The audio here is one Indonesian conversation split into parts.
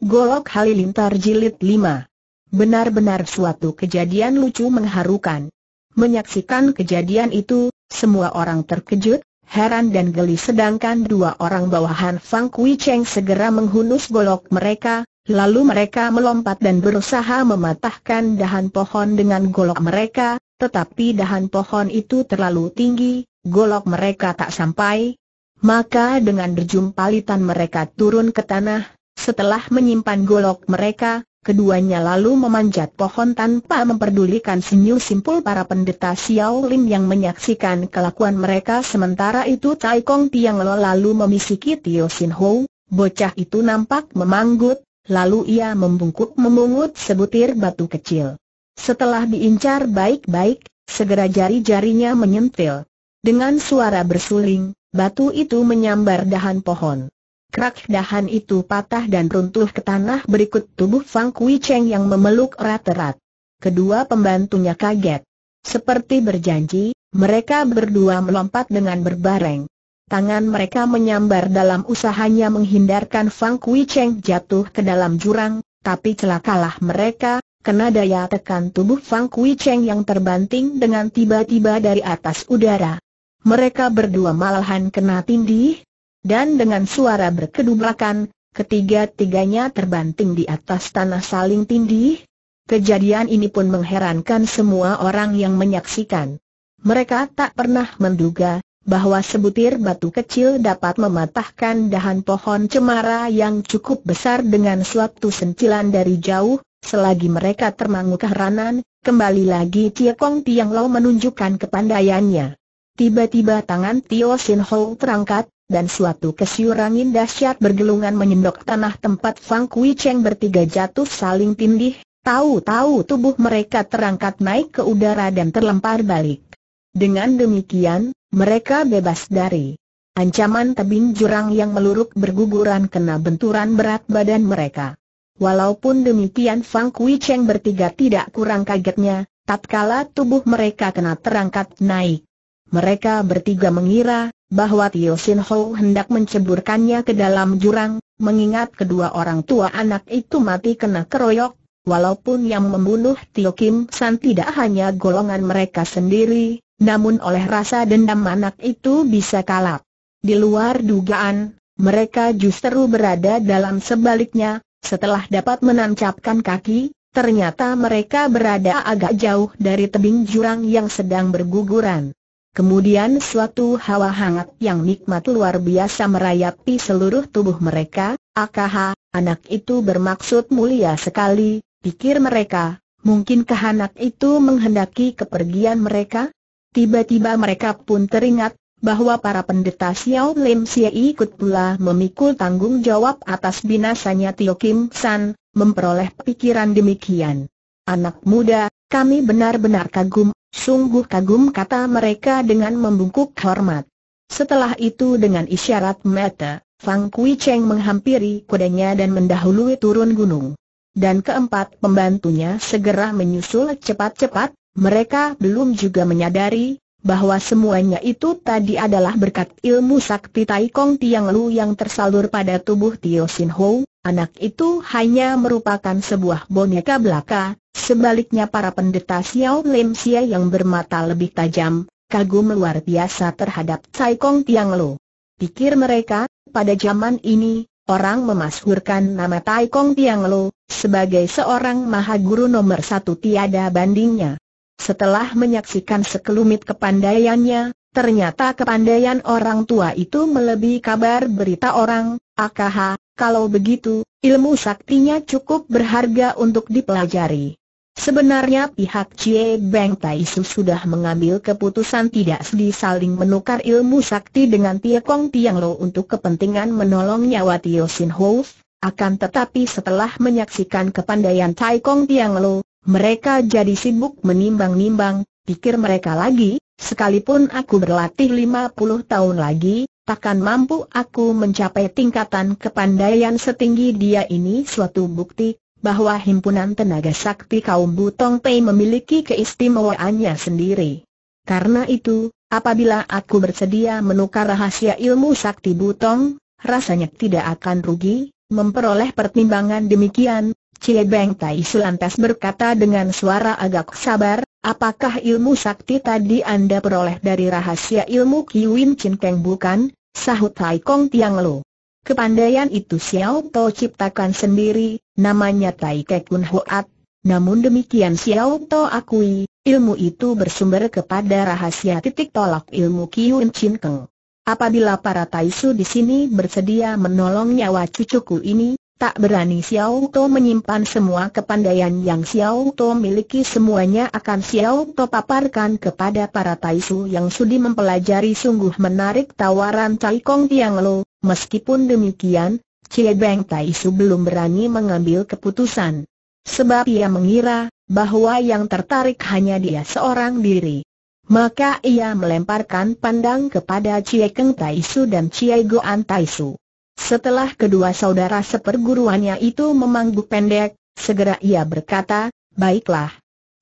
Golok Halilintar Jilid 5 Benar-benar suatu kejadian lucu mengharukan. Menyaksikan kejadian itu, semua orang terkejut, heran dan geli sedangkan dua orang bawahan Fang Kui Cheng segera menghunus golok mereka, lalu mereka melompat dan berusaha mematahkan dahan pohon dengan golok mereka, tetapi dahan pohon itu terlalu tinggi, golok mereka tak sampai. Maka dengan derjumpalitan mereka turun ke tanah, setelah menyimpan golok mereka, keduanya lalu memanjat pohon tanpa memperdulikan senyum simpul para pendeta Xiao Lim yang menyaksikan kelakuan mereka Sementara itu Tai Kong Tiang Lo lalu memisiki Tio Sin Ho, bocah itu nampak memanggut, lalu ia membungkuk memungut sebutir batu kecil Setelah diincar baik-baik, segera jari-jarinya menyentil Dengan suara bersuling, batu itu menyambar dahan pohon Krak dahan itu patah dan runtuh ke tanah berikut tubuh Fang Kui Cheng yang memeluk erat-erat. Kedua pembantunya kaget. Seperti berjanji, mereka berdua melompat dengan berbareng. Tangan mereka menyambar dalam usahanya menghindarkan Fang Kui Cheng jatuh ke dalam jurang, tapi celakalah mereka, kena daya tekan tubuh Fang Kui Cheng yang terbanting dengan tiba-tiba dari atas udara. Mereka berdua malahan kena tindih, dan dengan suara berkedubakan, ketiga-tiganya terbanting di atas tanah saling tindih. Kejadian ini pun mengherankan semua orang yang menyaksikan. Mereka tak pernah menduga bahwa sebutir batu kecil dapat mematahkan dahan pohon cemara yang cukup besar dengan suatu sentilan dari jauh, selagi mereka termangu keheranan, kembali lagi Tia Kong Tiang Lau menunjukkan kepandaiannya. Tiba-tiba tangan Tio Sin Ho terangkat, dan suatu kesiur indah dahsyat bergelungan menyendok tanah tempat Fang Kui Cheng bertiga jatuh saling tindih, tahu-tahu tubuh mereka terangkat naik ke udara dan terlempar balik. Dengan demikian, mereka bebas dari ancaman tebing jurang yang meluruk berguguran kena benturan berat badan mereka. Walaupun demikian Fang Kui Cheng bertiga tidak kurang kagetnya, tatkala tubuh mereka kena terangkat naik. Mereka bertiga mengira bahwa Tio Sin Ho hendak menceburkannya ke dalam jurang, mengingat kedua orang tua anak itu mati kena keroyok, walaupun yang membunuh Tio Kim San tidak hanya golongan mereka sendiri, namun oleh rasa dendam anak itu bisa kalap. Di luar dugaan, mereka justru berada dalam sebaliknya, setelah dapat menancapkan kaki, ternyata mereka berada agak jauh dari tebing jurang yang sedang berguguran. Kemudian suatu hawa hangat yang nikmat luar biasa merayapi seluruh tubuh mereka, akaha, anak itu bermaksud mulia sekali, pikir mereka, mungkinkah anak itu menghendaki kepergian mereka? Tiba-tiba mereka pun teringat, bahwa para pendeta Xiao Lim Xie ikut pula memikul tanggung jawab atas binasanya Tio Kim San, memperoleh pikiran demikian anak muda, kami benar-benar kagum, sungguh kagum kata mereka dengan membungkuk hormat. Setelah itu dengan isyarat mata, Fang Kui Cheng menghampiri kudanya dan mendahului turun gunung. Dan keempat pembantunya segera menyusul cepat-cepat, mereka belum juga menyadari bahwa semuanya itu tadi adalah berkat ilmu sakti Tai Kong Tiang Lu yang tersalur pada tubuh Tio Sin Ho, anak itu hanya merupakan sebuah boneka belaka, Sebaliknya para pendeta Xiao Lim Xia yang bermata lebih tajam, kagum luar biasa terhadap Cai Kong Tiang Lo. Pikir mereka, pada zaman ini, orang memasukkan nama Tai Kong Tiang Lo, sebagai seorang maha guru nomor satu tiada bandingnya. Setelah menyaksikan sekelumit kepandaiannya, ternyata kepandaian orang tua itu melebihi kabar berita orang, AKH, kalau begitu, ilmu saktinya cukup berharga untuk dipelajari. Sebenarnya pihak Chie Beng Tai Su sudah mengambil keputusan tidak sedih saling menukar ilmu sakti dengan Tia Kong Tiang Lo untuk kepentingan menolong nyawa Tio Sin Ho. Akan tetapi setelah menyaksikan kepandaian Tai Kong Tiang Lo, mereka jadi sibuk menimbang-nimbang, pikir mereka lagi, sekalipun aku berlatih 50 tahun lagi, takkan mampu aku mencapai tingkatan kepandaian setinggi dia ini suatu bukti bahwa himpunan tenaga sakti kaum Butong Pei memiliki keistimewaannya sendiri. Karena itu, apabila aku bersedia menukar rahasia ilmu sakti Butong, rasanya tidak akan rugi, memperoleh pertimbangan demikian, Cie Beng Tai Sulantas berkata dengan suara agak sabar, apakah ilmu sakti tadi Anda peroleh dari rahasia ilmu Kiwin Chin Keng bukan? Sahut Tai Kong Tiang Lo. Kepandaian itu Xiao To ciptakan sendiri, namanya Tai Kekun Hoat, namun demikian Xiao To akui, ilmu itu bersumber kepada rahasia titik tolak ilmu Kiun Chin Keng. Apabila para Taisu di sini bersedia menolong nyawa cucuku ini, tak berani Xiao To menyimpan semua kepandaian yang Xiao To miliki semuanya akan Xiao To paparkan kepada para Taisu yang sudi mempelajari sungguh menarik tawaran Tai Kong Tiang Lo. Meskipun demikian, Cie Beng Tai Su belum berani mengambil keputusan. Sebab ia mengira, bahwa yang tertarik hanya dia seorang diri. Maka ia melemparkan pandang kepada Cie Keng Tai Su dan Cie Goan Tai Su. Setelah kedua saudara seperguruannya itu memangguk pendek, segera ia berkata, baiklah.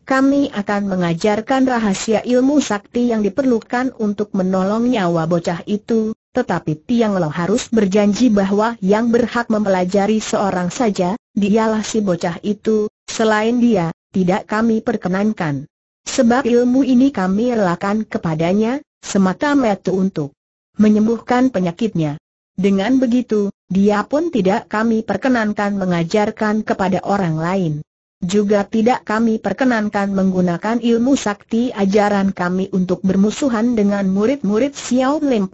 Kami akan mengajarkan rahasia ilmu sakti yang diperlukan untuk menolong nyawa bocah itu, tetapi Tiang Lo harus berjanji bahwa yang berhak mempelajari seorang saja, dialah si bocah itu, selain dia, tidak kami perkenankan. Sebab ilmu ini kami relakan kepadanya, semata-mata untuk menyembuhkan penyakitnya. Dengan begitu, dia pun tidak kami perkenankan mengajarkan kepada orang lain. Juga tidak kami perkenankan menggunakan ilmu sakti ajaran kami untuk bermusuhan dengan murid-murid Xiao Lim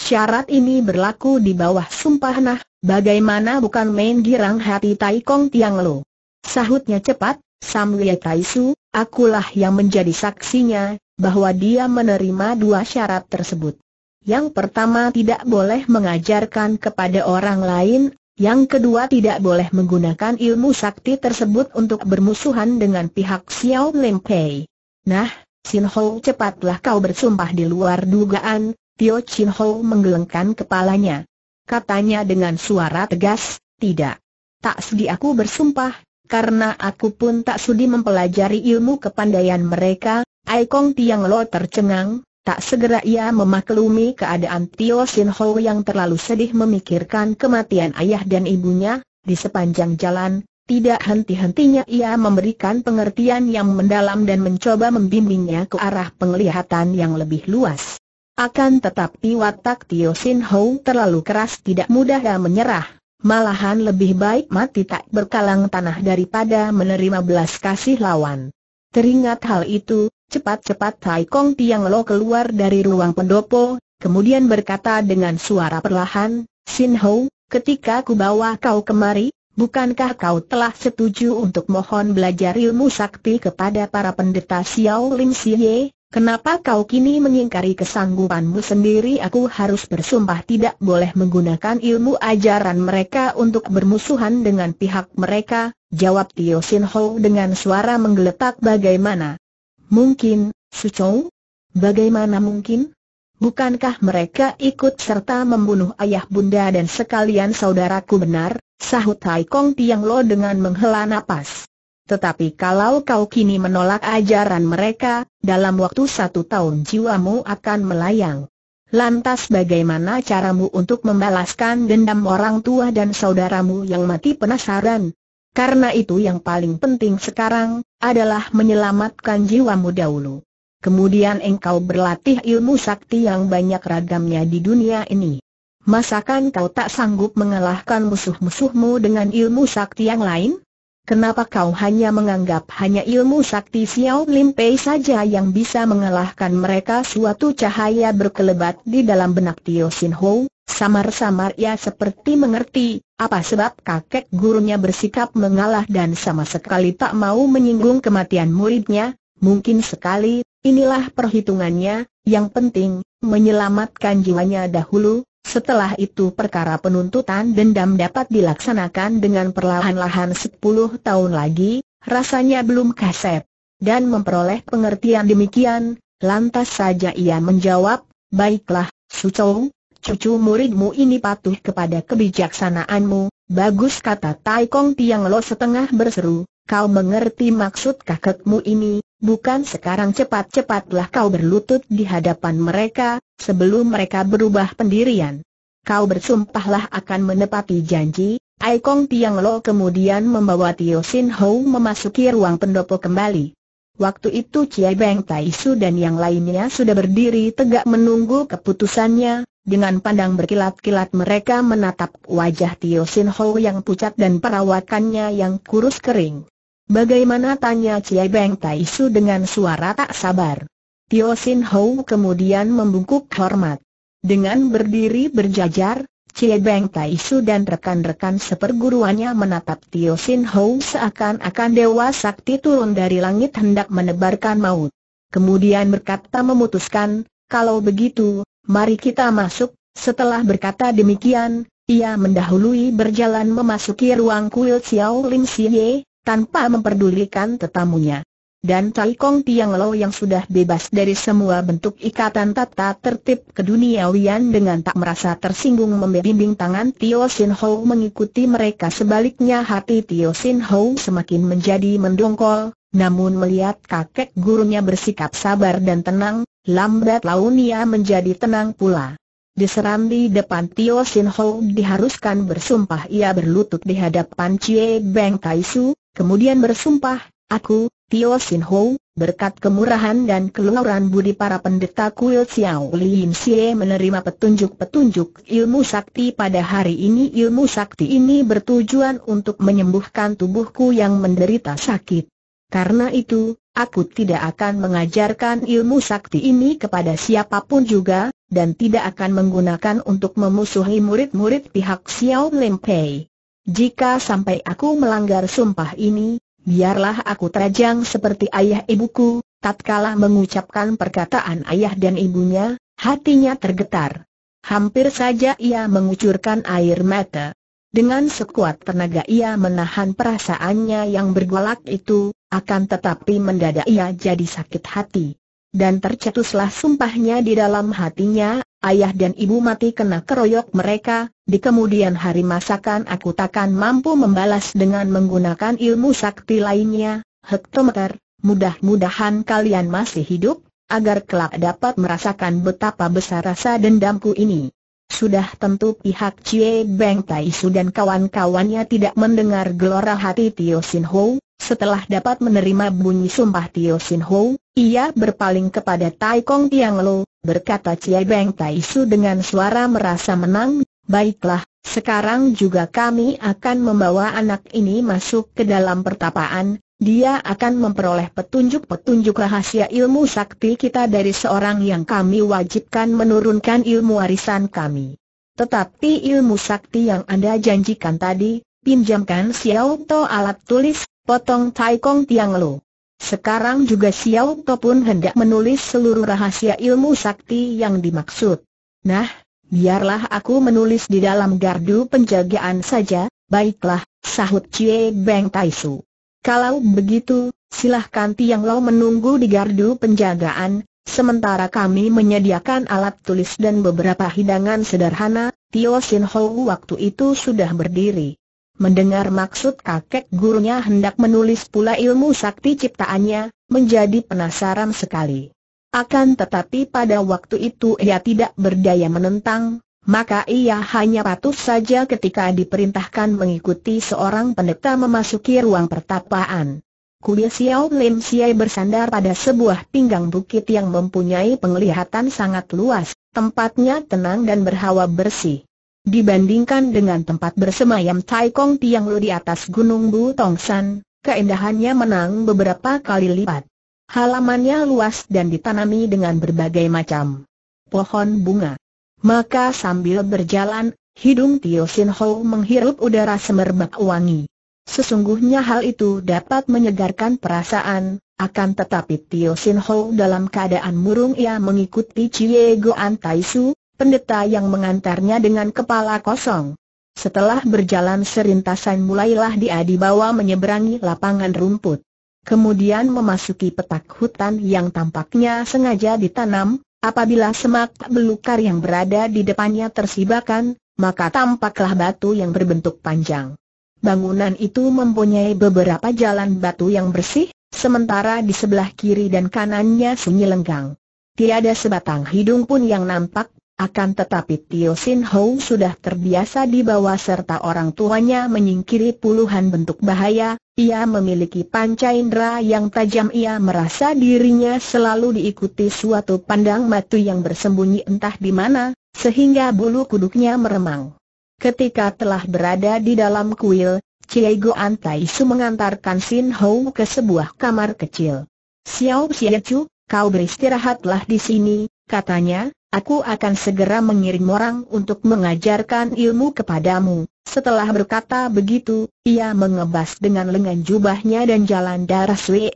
Syarat ini berlaku di bawah sumpah nah, bagaimana bukan main girang hati Tai Kong Tiang Lo. Sahutnya cepat, Sam Lie Tai Su, akulah yang menjadi saksinya, bahwa dia menerima dua syarat tersebut. Yang pertama tidak boleh mengajarkan kepada orang lain, yang kedua tidak boleh menggunakan ilmu sakti tersebut untuk bermusuhan dengan pihak Xiao Lim Pei. Nah, Sin Ho cepatlah kau bersumpah di luar dugaan, Tio Chin Ho menggelengkan kepalanya. Katanya dengan suara tegas, tidak. Tak sudi aku bersumpah, karena aku pun tak sudi mempelajari ilmu kepandaian mereka, Aikong Tiang Lo tercengang, tak segera ia memaklumi keadaan Tio Chin Ho yang terlalu sedih memikirkan kematian ayah dan ibunya, di sepanjang jalan, tidak henti-hentinya ia memberikan pengertian yang mendalam dan mencoba membimbingnya ke arah penglihatan yang lebih luas. Akan tetapi watak Tio Sin Ho terlalu keras tidak mudah menyerah. Malahan lebih baik mati tak berkalang tanah daripada menerima belas kasih lawan. Teringat hal itu, cepat-cepat Tai Kong Tiang Lo keluar dari ruang pendopo, kemudian berkata dengan suara perlahan, Sin Ho, ketika ku bawa kau kemari, bukankah kau telah setuju untuk mohon belajar ilmu sakti kepada para pendeta Xiao Lim Ye? Kenapa kau kini mengingkari kesanggupanmu sendiri aku harus bersumpah tidak boleh menggunakan ilmu ajaran mereka untuk bermusuhan dengan pihak mereka, jawab Tio Sin Ho dengan suara menggeletak bagaimana? Mungkin, Su Chou? Bagaimana mungkin? Bukankah mereka ikut serta membunuh ayah bunda dan sekalian saudaraku benar? Sahut Hai Kong Tiang Lo dengan menghela napas. Tetapi kalau kau kini menolak ajaran mereka, dalam waktu satu tahun jiwamu akan melayang. Lantas bagaimana caramu untuk membalaskan dendam orang tua dan saudaramu yang mati penasaran? Karena itu yang paling penting sekarang, adalah menyelamatkan jiwamu dahulu. Kemudian engkau berlatih ilmu sakti yang banyak ragamnya di dunia ini. Masakan kau tak sanggup mengalahkan musuh-musuhmu dengan ilmu sakti yang lain? Kenapa kau hanya menganggap hanya ilmu sakti Xiao Lim Pei saja yang bisa mengalahkan mereka suatu cahaya berkelebat di dalam benak Tio Sin Ho? Samar-samar ia seperti mengerti, apa sebab kakek gurunya bersikap mengalah dan sama sekali tak mau menyinggung kematian muridnya, mungkin sekali, inilah perhitungannya, yang penting, menyelamatkan jiwanya dahulu, setelah itu perkara penuntutan dendam dapat dilaksanakan dengan perlahan-lahan 10 tahun lagi, rasanya belum kasep. Dan memperoleh pengertian demikian, lantas saja ia menjawab, baiklah, Sucong, cucu muridmu ini patuh kepada kebijaksanaanmu, bagus kata Tai Kong Tiang Lo setengah berseru, kau mengerti maksud kakekmu ini, bukan sekarang cepat-cepatlah kau berlutut di hadapan mereka, sebelum mereka berubah pendirian. Kau bersumpahlah akan menepati janji, Ai Kong Tiang Lo kemudian membawa Tio Sin Ho memasuki ruang pendopo kembali. Waktu itu Chia Beng Tai Su dan yang lainnya sudah berdiri tegak menunggu keputusannya, dengan pandang berkilat-kilat mereka menatap wajah Tio Sin Ho yang pucat dan perawakannya yang kurus kering. Bagaimana tanya Cie Beng Tai Su dengan suara tak sabar. Tio Sin Hou kemudian membungkuk hormat. Dengan berdiri berjajar, Cie Beng Tai Su dan rekan-rekan seperguruannya menatap Tio Sin Hou seakan-akan dewa sakti turun dari langit hendak menebarkan maut. Kemudian berkata memutuskan, kalau begitu, mari kita masuk. Setelah berkata demikian, ia mendahului berjalan memasuki ruang kuil Xiao Lim Xie, tanpa memperdulikan tetamunya. Dan Tai Kong Tiang Lo yang sudah bebas dari semua bentuk ikatan tata tertib keduniawian dengan tak merasa tersinggung membimbing tangan Tio Sin Ho mengikuti mereka sebaliknya hati Tio Sin Ho semakin menjadi mendongkol, namun melihat kakek gurunya bersikap sabar dan tenang, lambat laun ia menjadi tenang pula. Diseram di depan Tio Sin Ho diharuskan bersumpah ia berlutut di hadapan Cie Beng Kai Kemudian bersumpah, aku, Tio Sin Ho, berkat kemurahan dan keluaran budi para pendeta kuil Xiao Lin Xie menerima petunjuk-petunjuk ilmu sakti pada hari ini ilmu sakti ini bertujuan untuk menyembuhkan tubuhku yang menderita sakit. Karena itu, aku tidak akan mengajarkan ilmu sakti ini kepada siapapun juga, dan tidak akan menggunakan untuk memusuhi murid-murid pihak Xiao Lim Pei. Jika sampai aku melanggar sumpah ini, biarlah aku terajang seperti ayah ibuku, tatkala mengucapkan perkataan ayah dan ibunya, hatinya tergetar. Hampir saja ia mengucurkan air mata. Dengan sekuat tenaga ia menahan perasaannya yang bergolak itu, akan tetapi mendadak ia jadi sakit hati. Dan tercetuslah sumpahnya di dalam hatinya, ayah dan ibu mati kena keroyok mereka, di kemudian hari masakan aku takkan mampu membalas dengan menggunakan ilmu sakti lainnya, hektometer, mudah-mudahan kalian masih hidup, agar kelak dapat merasakan betapa besar rasa dendamku ini. Sudah tentu pihak Cie Beng Taisu dan kawan-kawannya tidak mendengar gelora hati Tio Sin Ho, setelah dapat menerima bunyi sumpah Tio Sin Ho, ia berpaling kepada Tai Kong Tiang Lo, berkata Cie Beng Tai Su dengan suara merasa menang, Baiklah, sekarang juga kami akan membawa anak ini masuk ke dalam pertapaan, dia akan memperoleh petunjuk-petunjuk rahasia ilmu sakti kita dari seorang yang kami wajibkan menurunkan ilmu warisan kami. Tetapi ilmu sakti yang Anda janjikan tadi, pinjamkan Xiao To alat tulis, potong Taikong Tiang Lo. Sekarang juga Xiao To pun hendak menulis seluruh rahasia ilmu sakti yang dimaksud. Nah, biarlah aku menulis di dalam gardu penjagaan saja, baiklah, sahut Cie Beng Taisu. Kalau begitu, silahkan Tiang Lo menunggu di gardu penjagaan, Sementara kami menyediakan alat tulis dan beberapa hidangan sederhana, Tio Sin Ho waktu itu sudah berdiri. Mendengar maksud kakek gurunya hendak menulis pula ilmu sakti ciptaannya, menjadi penasaran sekali. Akan tetapi pada waktu itu ia tidak berdaya menentang, maka ia hanya patuh saja ketika diperintahkan mengikuti seorang pendeta memasuki ruang pertapaan. Kuil Xiao Lim Siai bersandar pada sebuah pinggang bukit yang mempunyai penglihatan sangat luas, tempatnya tenang dan berhawa bersih. Dibandingkan dengan tempat bersemayam Tai Tiang Lu di atas Gunung Bu Tongsan, keindahannya menang beberapa kali lipat. Halamannya luas dan ditanami dengan berbagai macam pohon bunga. Maka sambil berjalan, hidung Tio Sin Ho menghirup udara semerbak wangi. Sesungguhnya hal itu dapat menyegarkan perasaan, akan tetapi Tio Sin Ho dalam keadaan murung ia mengikuti Chie Goan Su, pendeta yang mengantarnya dengan kepala kosong. Setelah berjalan serintasan mulailah dia dibawa menyeberangi lapangan rumput. Kemudian memasuki petak hutan yang tampaknya sengaja ditanam, apabila semak belukar yang berada di depannya tersibakan, maka tampaklah batu yang berbentuk panjang. Bangunan itu mempunyai beberapa jalan batu yang bersih, sementara di sebelah kiri dan kanannya sunyi lenggang. Tiada sebatang hidung pun yang nampak, akan tetapi Tio Sin Ho sudah terbiasa dibawa serta orang tuanya menyingkiri puluhan bentuk bahaya, ia memiliki panca indera yang tajam ia merasa dirinya selalu diikuti suatu pandang matu yang bersembunyi entah di mana, sehingga bulu kuduknya meremang. Ketika telah berada di dalam kuil, Ciego Antai Su mengantarkan Sin Ho ke sebuah kamar kecil. Xiao Xie Chu, kau beristirahatlah di sini, katanya, Aku akan segera mengirim orang untuk mengajarkan ilmu kepadamu. Setelah berkata begitu, ia mengebas dengan lengan jubahnya dan jalan darah Sue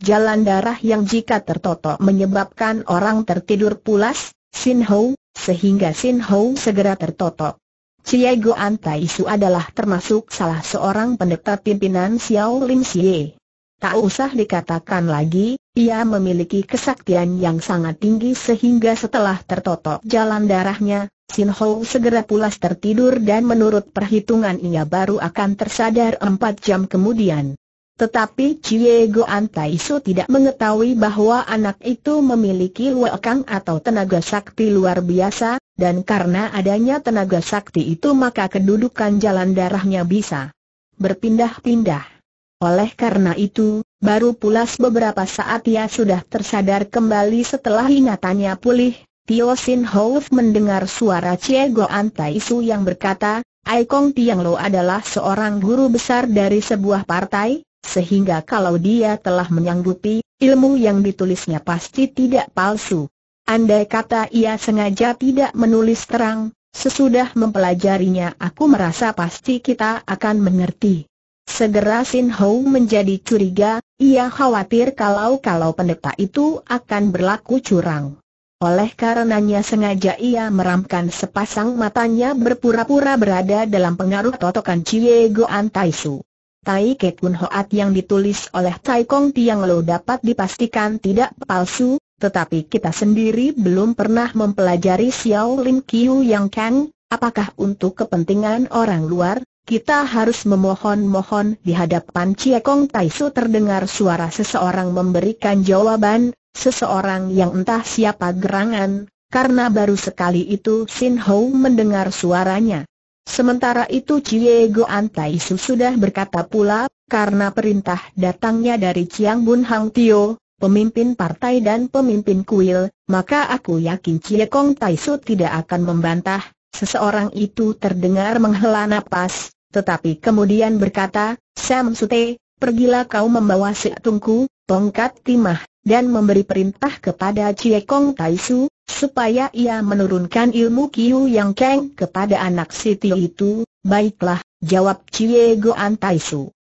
jalan darah yang jika tertotok menyebabkan orang tertidur pulas, Sin Ho, sehingga Sin Ho segera tertotok. Cie An Tai Su adalah termasuk salah seorang pendeta pimpinan Xiao Lim Xie. Tak usah dikatakan lagi, ia memiliki kesaktian yang sangat tinggi sehingga setelah tertotok jalan darahnya, Sin Ho segera pulas tertidur dan menurut perhitungan ia baru akan tersadar empat jam kemudian. Tetapi Cie Antaiso Tai Su tidak mengetahui bahwa anak itu memiliki luekang atau tenaga sakti luar biasa, dan karena adanya tenaga sakti itu maka kedudukan jalan darahnya bisa berpindah-pindah. Oleh karena itu, Baru pulas beberapa saat ia sudah tersadar kembali setelah ingatannya pulih, Tio Sin Houf mendengar suara Cie Goan Tai Su yang berkata, Aikong Tiang Lo adalah seorang guru besar dari sebuah partai, sehingga kalau dia telah menyanggupi, ilmu yang ditulisnya pasti tidak palsu. Andai kata ia sengaja tidak menulis terang, sesudah mempelajarinya aku merasa pasti kita akan mengerti. Segera Sin Hou menjadi curiga, ia khawatir kalau-kalau pendeta itu akan berlaku curang. Oleh karenanya sengaja ia meramkan sepasang matanya berpura-pura berada dalam pengaruh totokan Cie Goan Tai Su. Tai Ke Kun Hoat yang ditulis oleh Tai Kong Tiang Lo dapat dipastikan tidak palsu, tetapi kita sendiri belum pernah mempelajari Xiao Lim Kiu Yang Kang, apakah untuk kepentingan orang luar, kita harus memohon-mohon di hadapan Cie Ciekong Taisu terdengar suara seseorang memberikan jawaban, seseorang yang entah siapa gerangan, karena baru sekali itu Sin Ho mendengar suaranya. Sementara itu Cie Goan Taisu sudah berkata pula, karena perintah datangnya dari Chiang Bun Hang Tio, pemimpin partai dan pemimpin kuil, maka aku yakin Cie Kong Taisu tidak akan membantah. Seseorang itu terdengar menghela nafas tetapi kemudian berkata, Sam Sute, pergilah kau membawa si tungku, tongkat timah, dan memberi perintah kepada Cie Kong Tai supaya ia menurunkan ilmu Kiu Yang Keng kepada anak Siti itu, baiklah, jawab Cie Goan Tai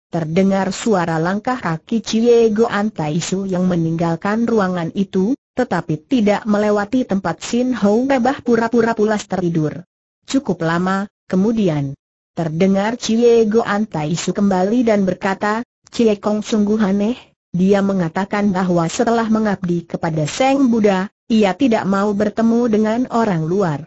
Terdengar suara langkah kaki Cie Goan Tai yang meninggalkan ruangan itu, tetapi tidak melewati tempat Sin Hou Bebah pura-pura pulas tertidur. Cukup lama, kemudian Terdengar Cie Goan Tai kembali dan berkata, Cie Kong sungguh aneh, dia mengatakan bahwa setelah mengabdi kepada Seng Buddha, ia tidak mau bertemu dengan orang luar.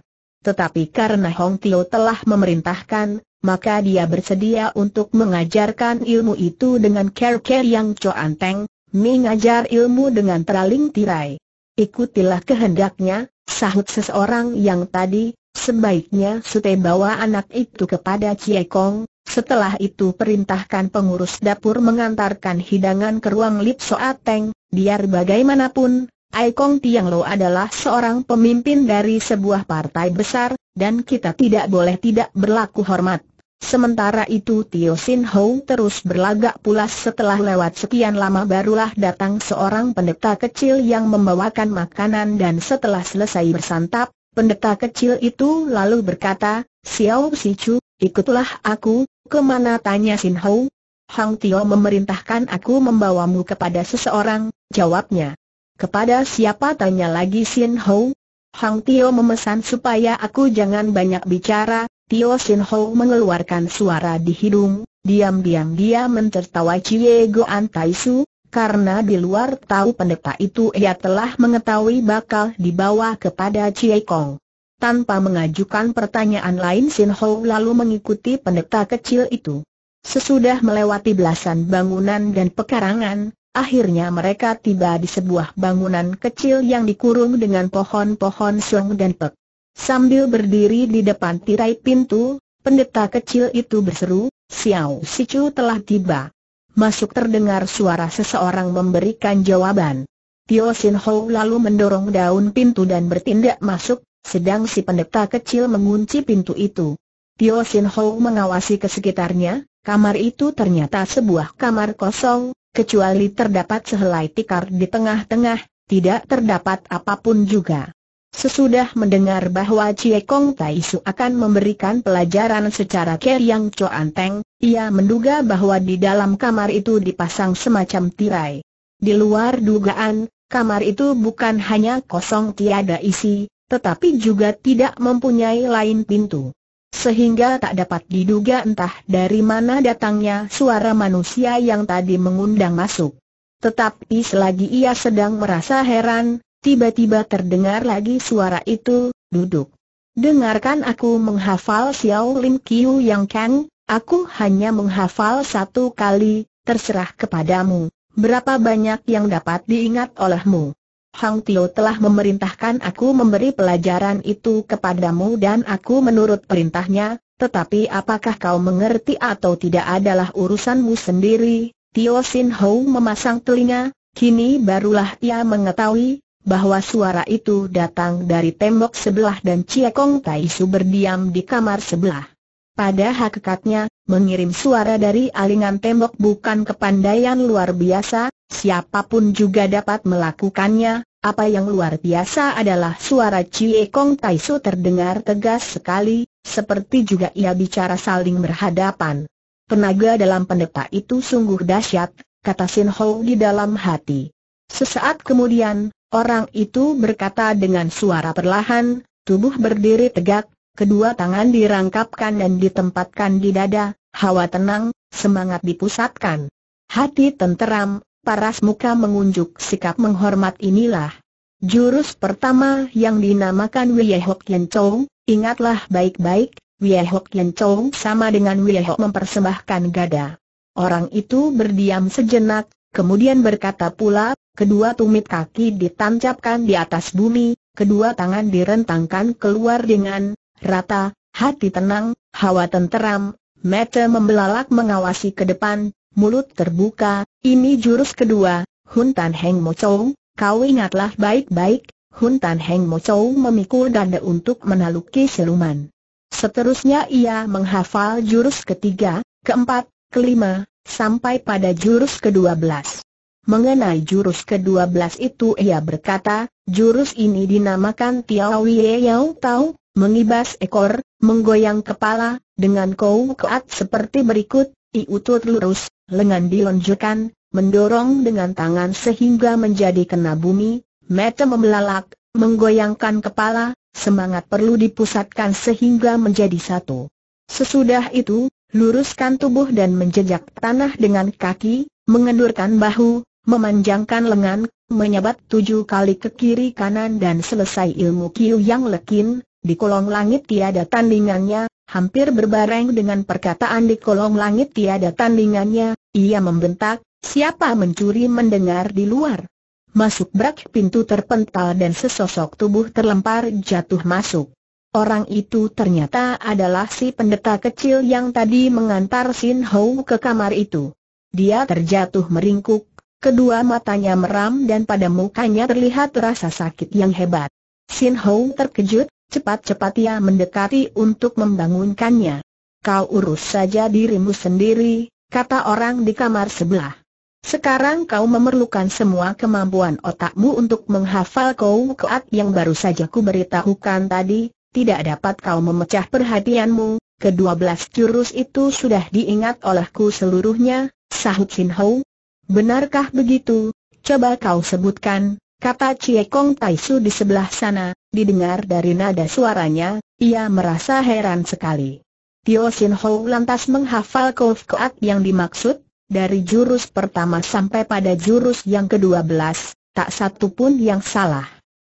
Tetapi karena Hong Tio telah memerintahkan, maka dia bersedia untuk mengajarkan ilmu itu dengan care-care yang anteng, mengajar ilmu dengan teraling tirai. Ikutilah kehendaknya, sahut seseorang yang tadi, Sebaiknya Sute bawa anak itu kepada Cie Kong. setelah itu perintahkan pengurus dapur mengantarkan hidangan ke ruang Lip Soa Teng, biar bagaimanapun, Kong Tiang Lo adalah seorang pemimpin dari sebuah partai besar, dan kita tidak boleh tidak berlaku hormat. Sementara itu Tio Sin Ho terus berlagak pulas setelah lewat sekian lama barulah datang seorang pendeta kecil yang membawakan makanan dan setelah selesai bersantap, Pendeta kecil itu lalu berkata, Xiao Sichu, ikutlah aku, kemana tanya Sin Hou? Hang Tio memerintahkan aku membawamu kepada seseorang, jawabnya. Kepada siapa tanya lagi Sin Hou? Hang Tio memesan supaya aku jangan banyak bicara, Tio Sin Hou mengeluarkan suara di hidung, diam-diam dia mentertawa Cie Goan Taisu, karena di luar tahu pendeta itu ia telah mengetahui bakal dibawa kepada Cie Kong. Tanpa mengajukan pertanyaan lain Sin Ho lalu mengikuti pendeta kecil itu. Sesudah melewati belasan bangunan dan pekarangan, akhirnya mereka tiba di sebuah bangunan kecil yang dikurung dengan pohon-pohon sung dan pek. Sambil berdiri di depan tirai pintu, pendeta kecil itu berseru, Xiao Sichu telah tiba masuk terdengar suara seseorang memberikan jawaban. Tio Sin Ho lalu mendorong daun pintu dan bertindak masuk, sedang si pendeta kecil mengunci pintu itu. Tio Sin Ho mengawasi ke sekitarnya, kamar itu ternyata sebuah kamar kosong, kecuali terdapat sehelai tikar di tengah-tengah, tidak terdapat apapun juga. Sesudah mendengar bahwa Cie Kong Tai Su akan memberikan pelajaran secara yang Choan Teng, ia menduga bahwa di dalam kamar itu dipasang semacam tirai. Di luar dugaan, kamar itu bukan hanya kosong tiada isi, tetapi juga tidak mempunyai lain pintu. Sehingga tak dapat diduga entah dari mana datangnya suara manusia yang tadi mengundang masuk. Tetapi selagi ia sedang merasa heran, Tiba-tiba terdengar lagi suara itu, duduk. Dengarkan aku menghafal Xiao Lim Kiu Yang Kang, aku hanya menghafal satu kali, terserah kepadamu, berapa banyak yang dapat diingat olehmu. Hang Tio telah memerintahkan aku memberi pelajaran itu kepadamu dan aku menurut perintahnya, tetapi apakah kau mengerti atau tidak adalah urusanmu sendiri. Tio Sin Hou memasang telinga, kini barulah ia mengetahui, bahwa suara itu datang dari tembok sebelah dan Cie Kong Tai Su berdiam di kamar sebelah. Pada hakikatnya, mengirim suara dari alingan tembok bukan kepandaian luar biasa, siapapun juga dapat melakukannya, apa yang luar biasa adalah suara Cie Kong Tai Su terdengar tegas sekali, seperti juga ia bicara saling berhadapan. Penaga dalam pendeta itu sungguh dahsyat, kata Sin Ho di dalam hati. Sesaat kemudian, Orang itu berkata dengan suara perlahan, tubuh berdiri tegak, kedua tangan dirangkapkan dan ditempatkan di dada, hawa tenang, semangat dipusatkan. Hati tenteram, paras muka mengunjuk sikap menghormat inilah. Jurus pertama yang dinamakan Wei Hok Yen Chou, ingatlah baik-baik, Wei Hok Yen Chou sama dengan Wei Hok mempersembahkan gada. Orang itu berdiam sejenak, Kemudian berkata pula, kedua tumit kaki ditancapkan di atas bumi, kedua tangan direntangkan keluar dengan rata, hati tenang, hawa tenteram, mata membelalak mengawasi ke depan, mulut terbuka, ini jurus kedua, Hun Tan Heng Mo Chow, kau ingatlah baik-baik, Hun Tan Heng Mo Chow memikul danda untuk menaluki siluman. Seterusnya ia menghafal jurus ketiga, keempat, kelima, Sampai pada jurus ke-12. Mengenai jurus ke-12 itu ia berkata, jurus ini dinamakan Tiao Wei Yau Tau, mengibas ekor, menggoyang kepala, dengan kou kuat seperti berikut, iutut lurus, lengan dilonjorkan, mendorong dengan tangan sehingga menjadi kena bumi, mata membelalak, menggoyangkan kepala, semangat perlu dipusatkan sehingga menjadi satu. Sesudah itu, luruskan tubuh dan menjejak tanah dengan kaki, mengendurkan bahu, memanjangkan lengan, menyebat tujuh kali ke kiri kanan dan selesai ilmu kiu yang lekin, di kolong langit tiada tandingannya, hampir berbareng dengan perkataan di kolong langit tiada tandingannya, ia membentak, siapa mencuri mendengar di luar. Masuk brak pintu terpental dan sesosok tubuh terlempar jatuh masuk. Orang itu ternyata adalah si pendeta kecil yang tadi mengantar Sin Hou ke kamar itu. Dia terjatuh meringkuk, kedua matanya meram dan pada mukanya terlihat rasa sakit yang hebat. Sin Hou terkejut, cepat-cepat ia mendekati untuk membangunkannya. Kau urus saja dirimu sendiri, kata orang di kamar sebelah. Sekarang kau memerlukan semua kemampuan otakmu untuk menghafal kau kuat yang baru saja ku beritahukan tadi, tidak dapat kau memecah perhatianmu, kedua belas jurus itu sudah diingat olehku seluruhnya, sahut Sin Ho. Benarkah begitu? Coba kau sebutkan, kata Cie Kong Tai Su di sebelah sana, didengar dari nada suaranya, ia merasa heran sekali. Tio Sin Ho lantas menghafal Kof Koat yang dimaksud, dari jurus pertama sampai pada jurus yang kedua belas, tak satu pun yang salah.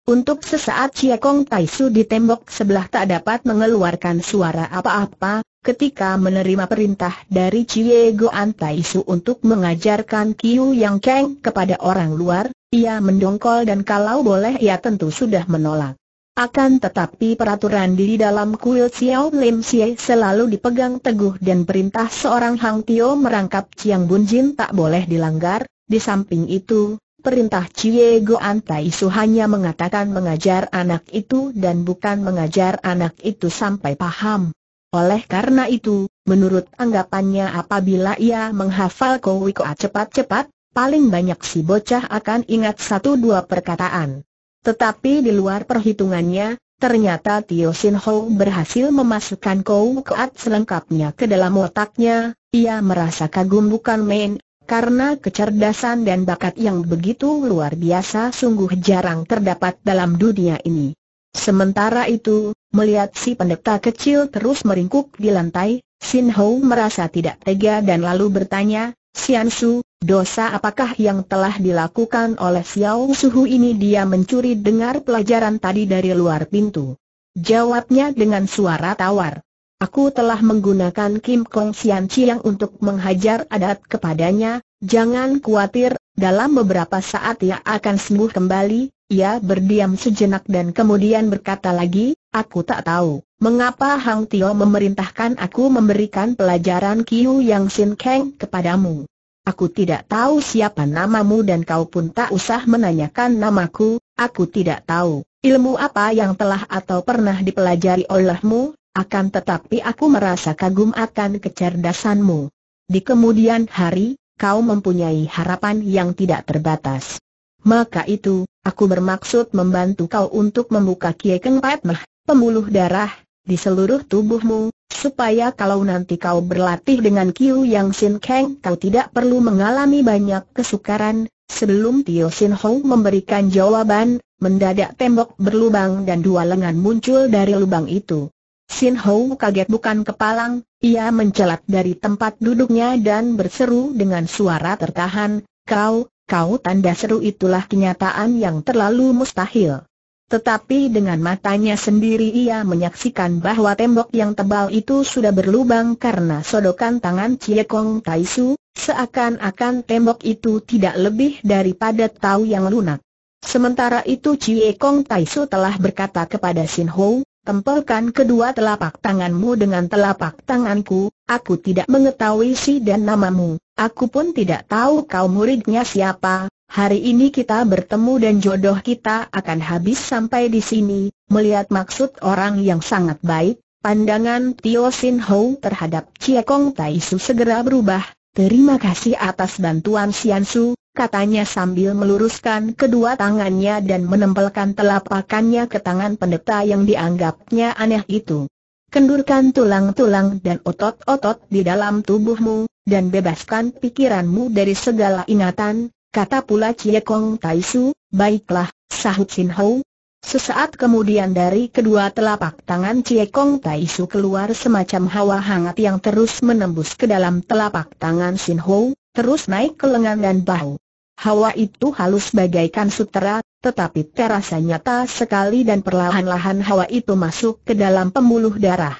Untuk sesaat Chia Kong Taisu di tembok sebelah tak dapat mengeluarkan suara apa-apa, ketika menerima perintah dari Ciegoan Taisu untuk mengajarkan Kiu Yang Keng kepada orang luar, ia mendongkol dan kalau boleh ia tentu sudah menolak. Akan tetapi peraturan di dalam kuil Xiao Lim Xie selalu dipegang teguh dan perintah seorang Hang Tio merangkap Chiang Bun Jin tak boleh dilanggar, di samping itu, Perintah Cie Goan Tai hanya mengatakan mengajar anak itu dan bukan mengajar anak itu sampai paham. Oleh karena itu, menurut anggapannya apabila ia menghafal Kowi Koa cepat-cepat, paling banyak si bocah akan ingat satu dua perkataan. Tetapi di luar perhitungannya, ternyata Tio Sin Ho berhasil memasukkan Kowi Koa selengkapnya ke dalam otaknya, ia merasa kagum bukan main, karena kecerdasan dan bakat yang begitu luar biasa sungguh jarang terdapat dalam dunia ini. Sementara itu, melihat si pendeta kecil terus meringkuk di lantai, Sin Ho merasa tidak tega dan lalu bertanya, Sian Su, dosa apakah yang telah dilakukan oleh Xiao Suhu ini dia mencuri dengar pelajaran tadi dari luar pintu? Jawabnya dengan suara tawar. Aku telah menggunakan Kim Kong Sian Chiang untuk menghajar adat kepadanya, jangan khawatir, dalam beberapa saat ia akan sembuh kembali, ia berdiam sejenak dan kemudian berkata lagi, aku tak tahu, mengapa Hang Tio memerintahkan aku memberikan pelajaran Kiu Yang Sin Kang kepadamu. Aku tidak tahu siapa namamu dan kau pun tak usah menanyakan namaku, aku tidak tahu ilmu apa yang telah atau pernah dipelajari olehmu, akan tetapi aku merasa kagum akan kecerdasanmu. Di kemudian hari, kau mempunyai harapan yang tidak terbatas. Maka itu, aku bermaksud membantu kau untuk membuka Kie Keng Patmeh, pembuluh darah, di seluruh tubuhmu, supaya kalau nanti kau berlatih dengan Kiu Yang Sin keng, kau tidak perlu mengalami banyak kesukaran, sebelum Tio Sin Ho memberikan jawaban, mendadak tembok berlubang dan dua lengan muncul dari lubang itu. Sin Hou kaget bukan kepalang, ia mencelat dari tempat duduknya dan berseru dengan suara tertahan, kau, kau tanda seru itulah kenyataan yang terlalu mustahil. Tetapi dengan matanya sendiri ia menyaksikan bahwa tembok yang tebal itu sudah berlubang karena sodokan tangan Cie Kong Tai Su, seakan-akan tembok itu tidak lebih daripada tahu yang lunak. Sementara itu Cie Kong Tai Su telah berkata kepada Sin Ho, tempelkan kedua telapak tanganmu dengan telapak tanganku, aku tidak mengetahui si dan namamu, aku pun tidak tahu kau muridnya siapa, hari ini kita bertemu dan jodoh kita akan habis sampai di sini, melihat maksud orang yang sangat baik, pandangan Tio Sin Ho terhadap Chia Kong Tai Su segera berubah, Terima kasih atas bantuan Siansu, katanya sambil meluruskan kedua tangannya dan menempelkan telapakannya ke tangan pendeta yang dianggapnya aneh itu. Kendurkan tulang-tulang dan otot-otot di dalam tubuhmu, dan bebaskan pikiranmu dari segala ingatan, kata pula Cie Kong Taisu, baiklah, sahut Sin Hou, Sesaat kemudian dari kedua telapak tangan Cie Kong Tai Su keluar semacam hawa hangat yang terus menembus ke dalam telapak tangan Sin Ho, terus naik ke lengan dan bahu. Hawa itu halus bagaikan sutera, tetapi terasa nyata sekali dan perlahan-lahan hawa itu masuk ke dalam pembuluh darah.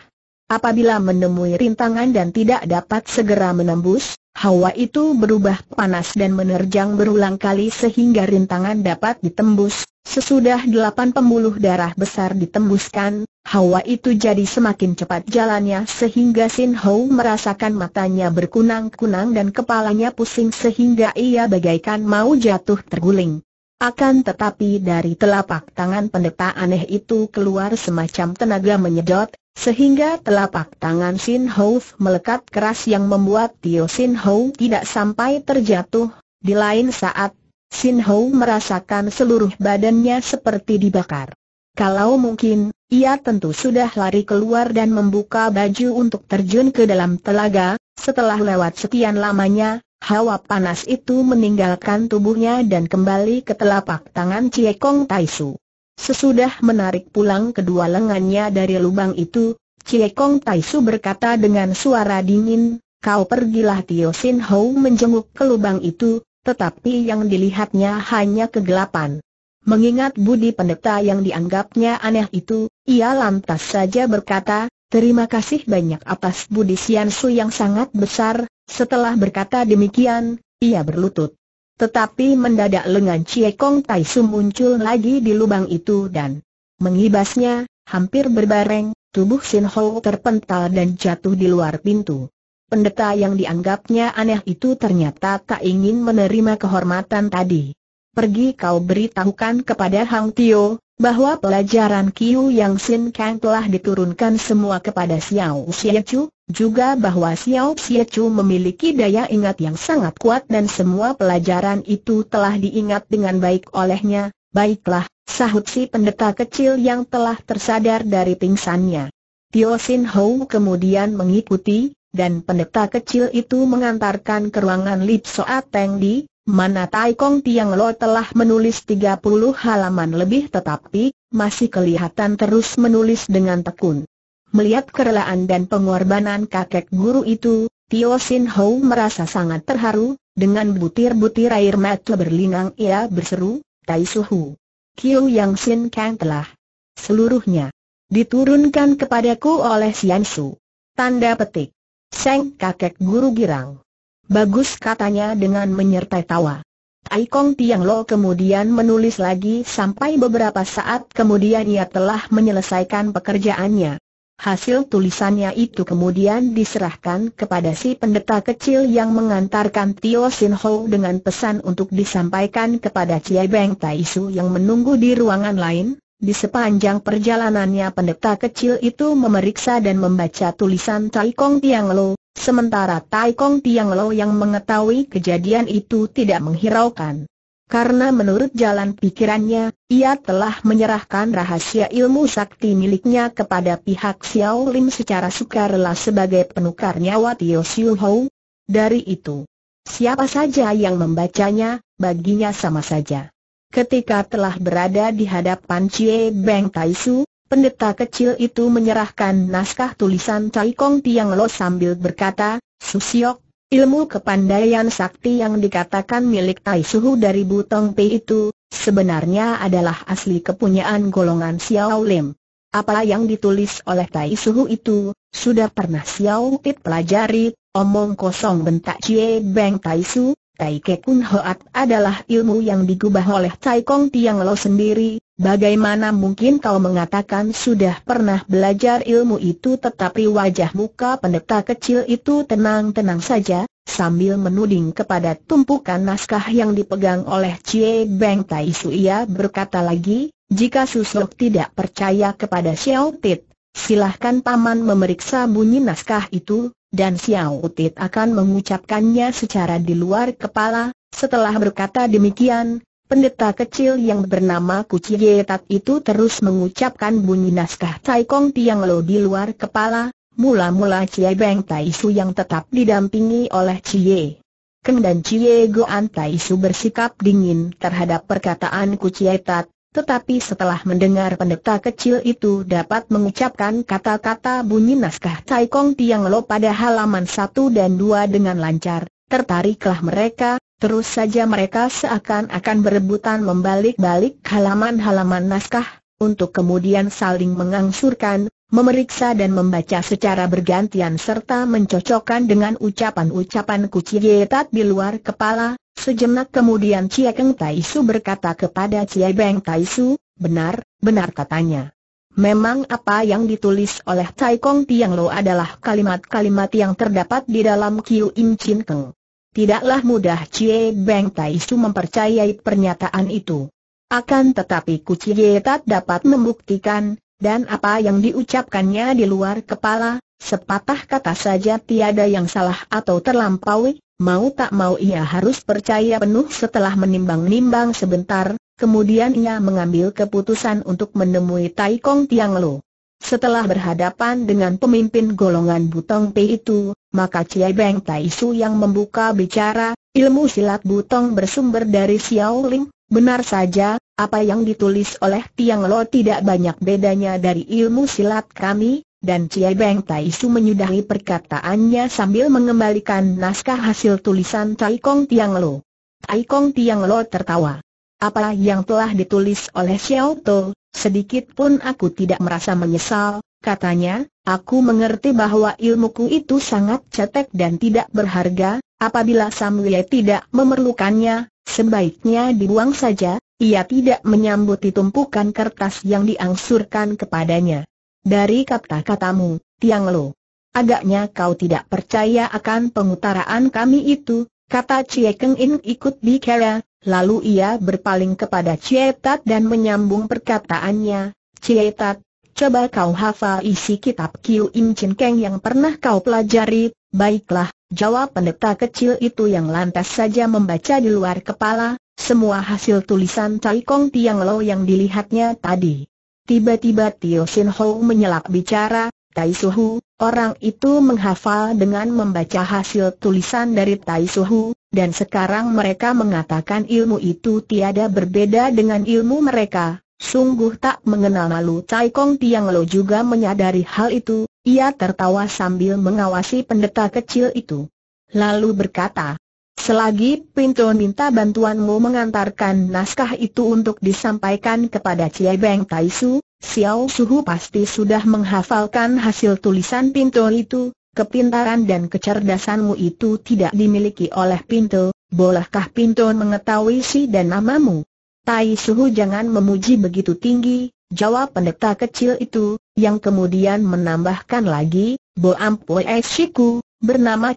Apabila menemui rintangan dan tidak dapat segera menembus, hawa itu berubah panas dan menerjang berulang kali sehingga rintangan dapat ditembus. Sesudah delapan pembuluh darah besar ditembuskan, hawa itu jadi semakin cepat jalannya sehingga Sin Ho merasakan matanya berkunang-kunang dan kepalanya pusing sehingga ia bagaikan mau jatuh terguling. Akan tetapi dari telapak tangan pendeta aneh itu keluar semacam tenaga menyedot, sehingga telapak tangan Sin Hou melekat keras yang membuat Tio Sin Hou tidak sampai terjatuh. Di lain saat, Sin Hou merasakan seluruh badannya seperti dibakar. Kalau mungkin, ia tentu sudah lari keluar dan membuka baju untuk terjun ke dalam telaga, setelah lewat sekian lamanya, Hawa panas itu meninggalkan tubuhnya dan kembali ke telapak tangan Cie Kong Taisu. Sesudah menarik pulang kedua lengannya dari lubang itu, Cie Kong Taisu berkata dengan suara dingin, kau pergilah Tio Sin Hou menjenguk ke lubang itu, tetapi yang dilihatnya hanya kegelapan. Mengingat budi pendeta yang dianggapnya aneh itu, ia lantas saja berkata, terima kasih banyak atas budi Su yang sangat besar, setelah berkata demikian, ia berlutut. Tetapi mendadak lengan Cie Kong Tai Su muncul lagi di lubang itu dan mengibasnya, hampir berbareng, tubuh Sin Ho terpental dan jatuh di luar pintu. Pendeta yang dianggapnya aneh itu ternyata tak ingin menerima kehormatan tadi. Pergi kau beritahukan kepada Hang Tio, bahwa pelajaran Kiu Yang Sin Kang telah diturunkan semua kepada Xiao Xie Chu, juga bahwa Xiao Xiechu memiliki daya ingat yang sangat kuat dan semua pelajaran itu telah diingat dengan baik olehnya, baiklah, sahut si pendeta kecil yang telah tersadar dari pingsannya. Tio Sin Hou kemudian mengikuti, dan pendeta kecil itu mengantarkan ke ruangan Lip Soa Teng Di, mana Tai Kong Tiang Lo telah menulis 30 halaman lebih tetapi, masih kelihatan terus menulis dengan tekun. Melihat kerelaan dan pengorbanan kakek guru itu, Tio Sin Ho merasa sangat terharu, dengan butir-butir air mata berlinang ia berseru, Tai Hu, Kiu Yang Sin Kang telah seluruhnya diturunkan kepadaku oleh Sian Su. Tanda petik. Seng kakek guru girang. Bagus katanya dengan menyertai tawa. Tai Kong Tiang Lo kemudian menulis lagi sampai beberapa saat kemudian ia telah menyelesaikan pekerjaannya. Hasil tulisannya itu kemudian diserahkan kepada si pendeta kecil yang mengantarkan Tio Sin Ho dengan pesan untuk disampaikan kepada Cia Beng Tai Su yang menunggu di ruangan lain. Di sepanjang perjalanannya pendeta kecil itu memeriksa dan membaca tulisan Tai Kong Tiang Lo, sementara Tai Kong Tiang Lo yang mengetahui kejadian itu tidak menghiraukan. Karena menurut jalan pikirannya, ia telah menyerahkan rahasia ilmu sakti miliknya kepada pihak Xiao Lim secara sukarela sebagai penukar nyawa Tio Xiu Hou. Dari itu, siapa saja yang membacanya, baginya sama saja. Ketika telah berada di hadapan Chie Beng Tai Su, pendeta kecil itu menyerahkan naskah tulisan Cai Kong Tiang Lo sambil berkata, Susiok, Ilmu kepandaian sakti yang dikatakan milik Tai Suhu dari Butong Pei itu, sebenarnya adalah asli kepunyaan golongan Xiao Lim. Apa yang ditulis oleh Tai Suhu itu, sudah pernah Xiao Tit pelajari, omong kosong bentak Cie Beng Tai Su, Taike Kun Hoat adalah ilmu yang digubah oleh Tai Kong Tiang Lo sendiri, bagaimana mungkin kau mengatakan sudah pernah belajar ilmu itu tetapi wajah muka pendeta kecil itu tenang-tenang saja, sambil menuding kepada tumpukan naskah yang dipegang oleh Cie Beng Tai Su ia berkata lagi, jika Susuk tidak percaya kepada Xiao Tit, silahkan Paman memeriksa bunyi naskah itu, dan Xiao Utit akan mengucapkannya secara di luar kepala. Setelah berkata demikian, pendeta kecil yang bernama Kuci Tat itu terus mengucapkan bunyi naskah Tai Kong Tiang Lo di luar kepala, mula-mula Cie Beng Tai Su yang tetap didampingi oleh Cie. Ken dan Cie Goan Tai Su bersikap dingin terhadap perkataan Kuci Tat. Tetapi setelah mendengar pendeta kecil itu dapat mengucapkan kata-kata bunyi naskah Tai Kong Tiang Lo pada halaman satu dan dua dengan lancar, tertariklah mereka, terus saja mereka seakan-akan berebutan membalik-balik halaman-halaman naskah, untuk kemudian saling mengangsurkan, memeriksa dan membaca secara bergantian serta mencocokkan dengan ucapan-ucapan yetat di luar kepala, Sejenak kemudian Cie Keng Taisu berkata kepada Cie Beng Taisu, benar, benar katanya. Memang apa yang ditulis oleh Tai Kong Tiang Lo adalah kalimat-kalimat yang terdapat di dalam Kiu Im Chin Keng. Tidaklah mudah Cie Beng Taisu mempercayai pernyataan itu. Akan tetapi Ku Cie Tat dapat membuktikan, dan apa yang diucapkannya di luar kepala, sepatah kata saja tiada yang salah atau terlampaui, Mau tak mau ia harus percaya penuh setelah menimbang-nimbang sebentar, kemudian ia mengambil keputusan untuk menemui Tai Kong Tiang Lo. Setelah berhadapan dengan pemimpin golongan Butong Pei itu, maka Cie Beng Tai Su yang membuka bicara, ilmu silat Butong bersumber dari Xiaoling, benar saja, apa yang ditulis oleh Tiang Lo tidak banyak bedanya dari ilmu silat kami, dan Cie Beng Tai Su menyudahi perkataannya sambil mengembalikan naskah hasil tulisan Tai Kong Tiang Lo. Tai Kong Tiang Lo tertawa. Apa yang telah ditulis oleh Xiao To, sedikit pun aku tidak merasa menyesal, katanya, aku mengerti bahwa ilmuku itu sangat cetek dan tidak berharga, apabila Samuel tidak memerlukannya, sebaiknya dibuang saja, ia tidak menyambut tumpukan kertas yang diangsurkan kepadanya. Dari kata-katamu, Tiang Lo. Agaknya kau tidak percaya akan pengutaraan kami itu, kata Cie Keng In ikut bicara, lalu ia berpaling kepada Cie Tat dan menyambung perkataannya, Cie Tat, coba kau hafal isi kitab Kiu Im Chin Keng yang pernah kau pelajari, baiklah, jawab pendeta kecil itu yang lantas saja membaca di luar kepala, semua hasil tulisan Cai Kong Tiang Lo yang dilihatnya tadi. Tiba-tiba Tio Shin Ho menyelak bicara, Tai Hu, orang itu menghafal dengan membaca hasil tulisan dari Tai Hu, dan sekarang mereka mengatakan ilmu itu tiada berbeda dengan ilmu mereka. Sungguh tak mengenal malu Tai Kong Tiang Lo juga menyadari hal itu, ia tertawa sambil mengawasi pendeta kecil itu. Lalu berkata, Selagi Pinto minta bantuanmu mengantarkan naskah itu untuk disampaikan kepada Cie Beng Tai Su, Xiao Suhu pasti sudah menghafalkan hasil tulisan Pinto itu, kepintaran dan kecerdasanmu itu tidak dimiliki oleh Pinto, bolehkah Pinto mengetahui si dan namamu? Tai Suhu jangan memuji begitu tinggi, jawab pendeta kecil itu, yang kemudian menambahkan lagi, Bo es Esiku, bernama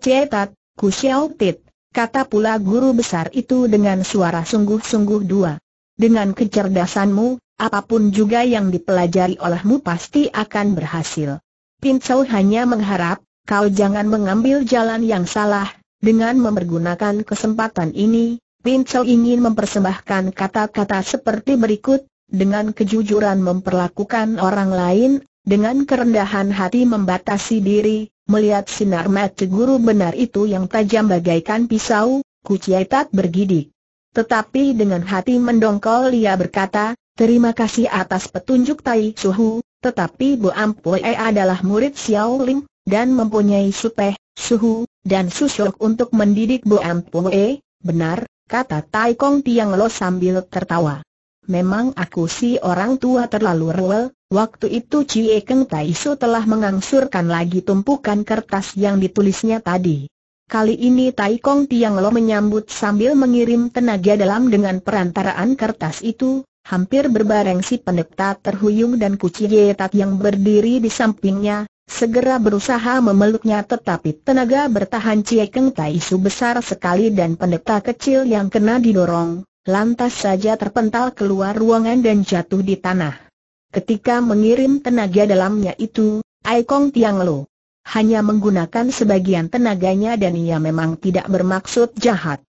ku Xiao Tit kata pula guru besar itu dengan suara sungguh-sungguh dua. Dengan kecerdasanmu, apapun juga yang dipelajari olehmu pasti akan berhasil. Pincau hanya mengharap, kau jangan mengambil jalan yang salah, dengan mempergunakan kesempatan ini, Pincau ingin mempersembahkan kata-kata seperti berikut, dengan kejujuran memperlakukan orang lain, dengan kerendahan hati membatasi diri, Melihat sinar mata guru benar itu yang tajam bagaikan pisau, Kuciai tak bergidik. Tetapi dengan hati mendongkol ia berkata, Terima kasih atas petunjuk Tai Suhu, tetapi Bu Ampue adalah murid Xiao Lim, dan mempunyai Supeh, Suhu, dan susuk untuk mendidik Bu Ampue, benar, kata Tai Kong Tiang Lo sambil tertawa memang aku si orang tua terlalu rewel, waktu itu Cie Keng Su telah mengangsurkan lagi tumpukan kertas yang ditulisnya tadi. Kali ini Tai Kong Tiang Lo menyambut sambil mengirim tenaga dalam dengan perantaraan kertas itu, hampir berbareng si pendeta terhuyung dan kuci Tat yang berdiri di sampingnya, segera berusaha memeluknya tetapi tenaga bertahan Cie Keng Tai Su besar sekali dan pendeta kecil yang kena didorong, lantas saja terpental keluar ruangan dan jatuh di tanah. Ketika mengirim tenaga dalamnya itu, Aikong Tiang Lo hanya menggunakan sebagian tenaganya dan ia memang tidak bermaksud jahat.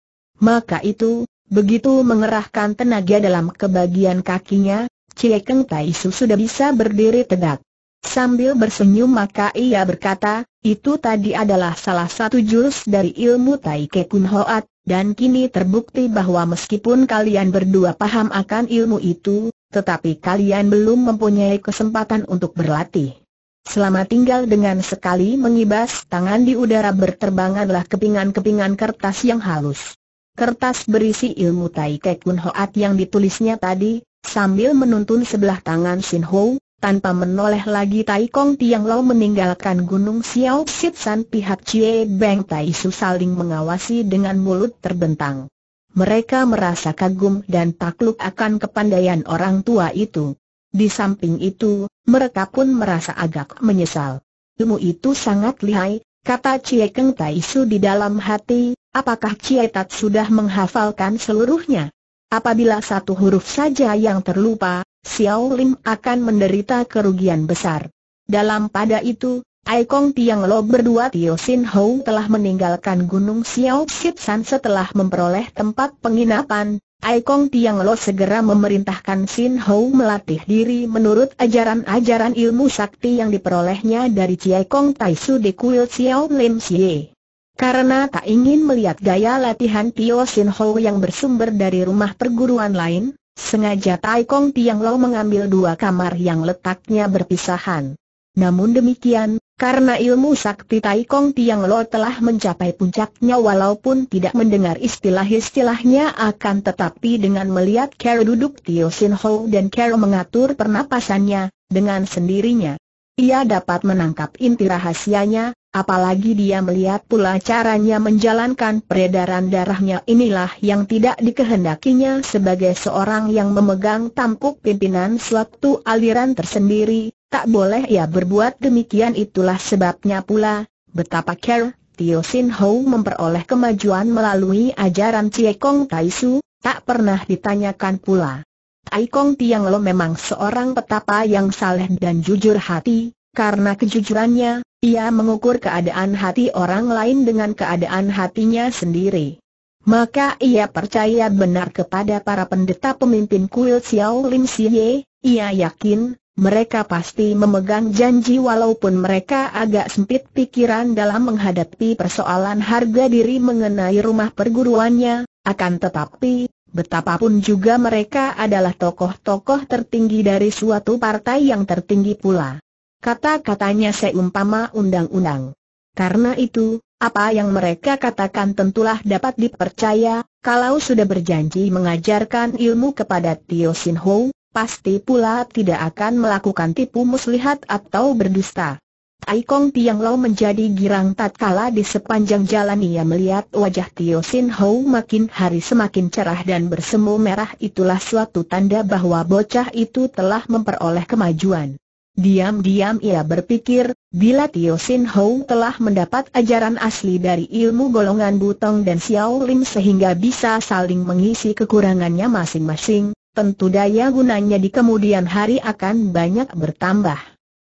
Maka itu, begitu mengerahkan tenaga dalam ke bagian kakinya, Cie Keng Tai Su sudah bisa berdiri tegak. Sambil bersenyum maka ia berkata, itu tadi adalah salah satu jurus dari ilmu Tai Ke Kun Hoat, dan kini terbukti bahwa meskipun kalian berdua paham akan ilmu itu, tetapi kalian belum mempunyai kesempatan untuk berlatih. Selama tinggal dengan sekali mengibas tangan di udara berterbanganlah kepingan-kepingan kertas yang halus. Kertas berisi ilmu Tai Kekun Hoat yang ditulisnya tadi, sambil menuntun sebelah tangan Sin Ho, tanpa menoleh lagi Tai Kong Tiang Lau meninggalkan Gunung Xiao Sit San pihak Cie Beng Tai Su saling mengawasi dengan mulut terbentang. Mereka merasa kagum dan takluk akan kepandaian orang tua itu. Di samping itu, mereka pun merasa agak menyesal. Ilmu itu sangat lihai, kata Cie Keng Tai Su di dalam hati, apakah Cie Tat sudah menghafalkan seluruhnya? Apabila satu huruf saja yang terlupa, Xiao Lim akan menderita kerugian besar. Dalam pada itu, Ai Aikong Tiang Lo berdua Tio Sin Hou telah meninggalkan Gunung Xiao Sip San setelah memperoleh tempat penginapan. Ai Aikong Tiang Lo segera memerintahkan Sin Hou melatih diri menurut ajaran-ajaran ilmu sakti yang diperolehnya dari Chiai Kong Tai Su di kuil Xiao Lim Xie. Karena tak ingin melihat gaya latihan Tio Sin Hou yang bersumber dari rumah perguruan lain, Sengaja Tai Kong Tiang Lo mengambil dua kamar yang letaknya berpisahan. Namun demikian, karena ilmu sakti Tai Kong Tiang Lo telah mencapai puncaknya walaupun tidak mendengar istilah-istilahnya akan tetapi dengan melihat Kero duduk Tio Sin Ho dan Kero mengatur pernapasannya, dengan sendirinya. Ia dapat menangkap inti rahasianya, Apalagi dia melihat pula caranya menjalankan peredaran darahnya inilah yang tidak dikehendakinya sebagai seorang yang memegang tampuk pimpinan suatu aliran tersendiri, tak boleh ia berbuat demikian itulah sebabnya pula, betapa care Tio Sin Ho memperoleh kemajuan melalui ajaran Cie Ciekong Taisu, tak pernah ditanyakan pula. Tai Kong Tiang Lo memang seorang petapa yang saleh dan jujur hati, karena kejujurannya, ia mengukur keadaan hati orang lain dengan keadaan hatinya sendiri. Maka ia percaya benar kepada para pendeta pemimpin kuil Xiao Lim Siye, ia yakin, mereka pasti memegang janji walaupun mereka agak sempit pikiran dalam menghadapi persoalan harga diri mengenai rumah perguruannya, akan tetapi, betapapun juga mereka adalah tokoh-tokoh tertinggi dari suatu partai yang tertinggi pula. Kata-katanya seumpama undang-undang. Karena itu, apa yang mereka katakan tentulah dapat dipercaya, kalau sudah berjanji mengajarkan ilmu kepada Tio Sin Ho, pasti pula tidak akan melakukan tipu muslihat atau berdusta. Kong Tiang Lau menjadi girang tatkala di sepanjang jalan ia melihat wajah Tio Sin Ho makin hari semakin cerah dan bersemu merah itulah suatu tanda bahwa bocah itu telah memperoleh kemajuan. Diam-diam ia berpikir, bila Tio Sin Hou telah mendapat ajaran asli dari ilmu golongan Butong dan Xiao Lim sehingga bisa saling mengisi kekurangannya masing-masing, tentu daya gunanya di kemudian hari akan banyak bertambah.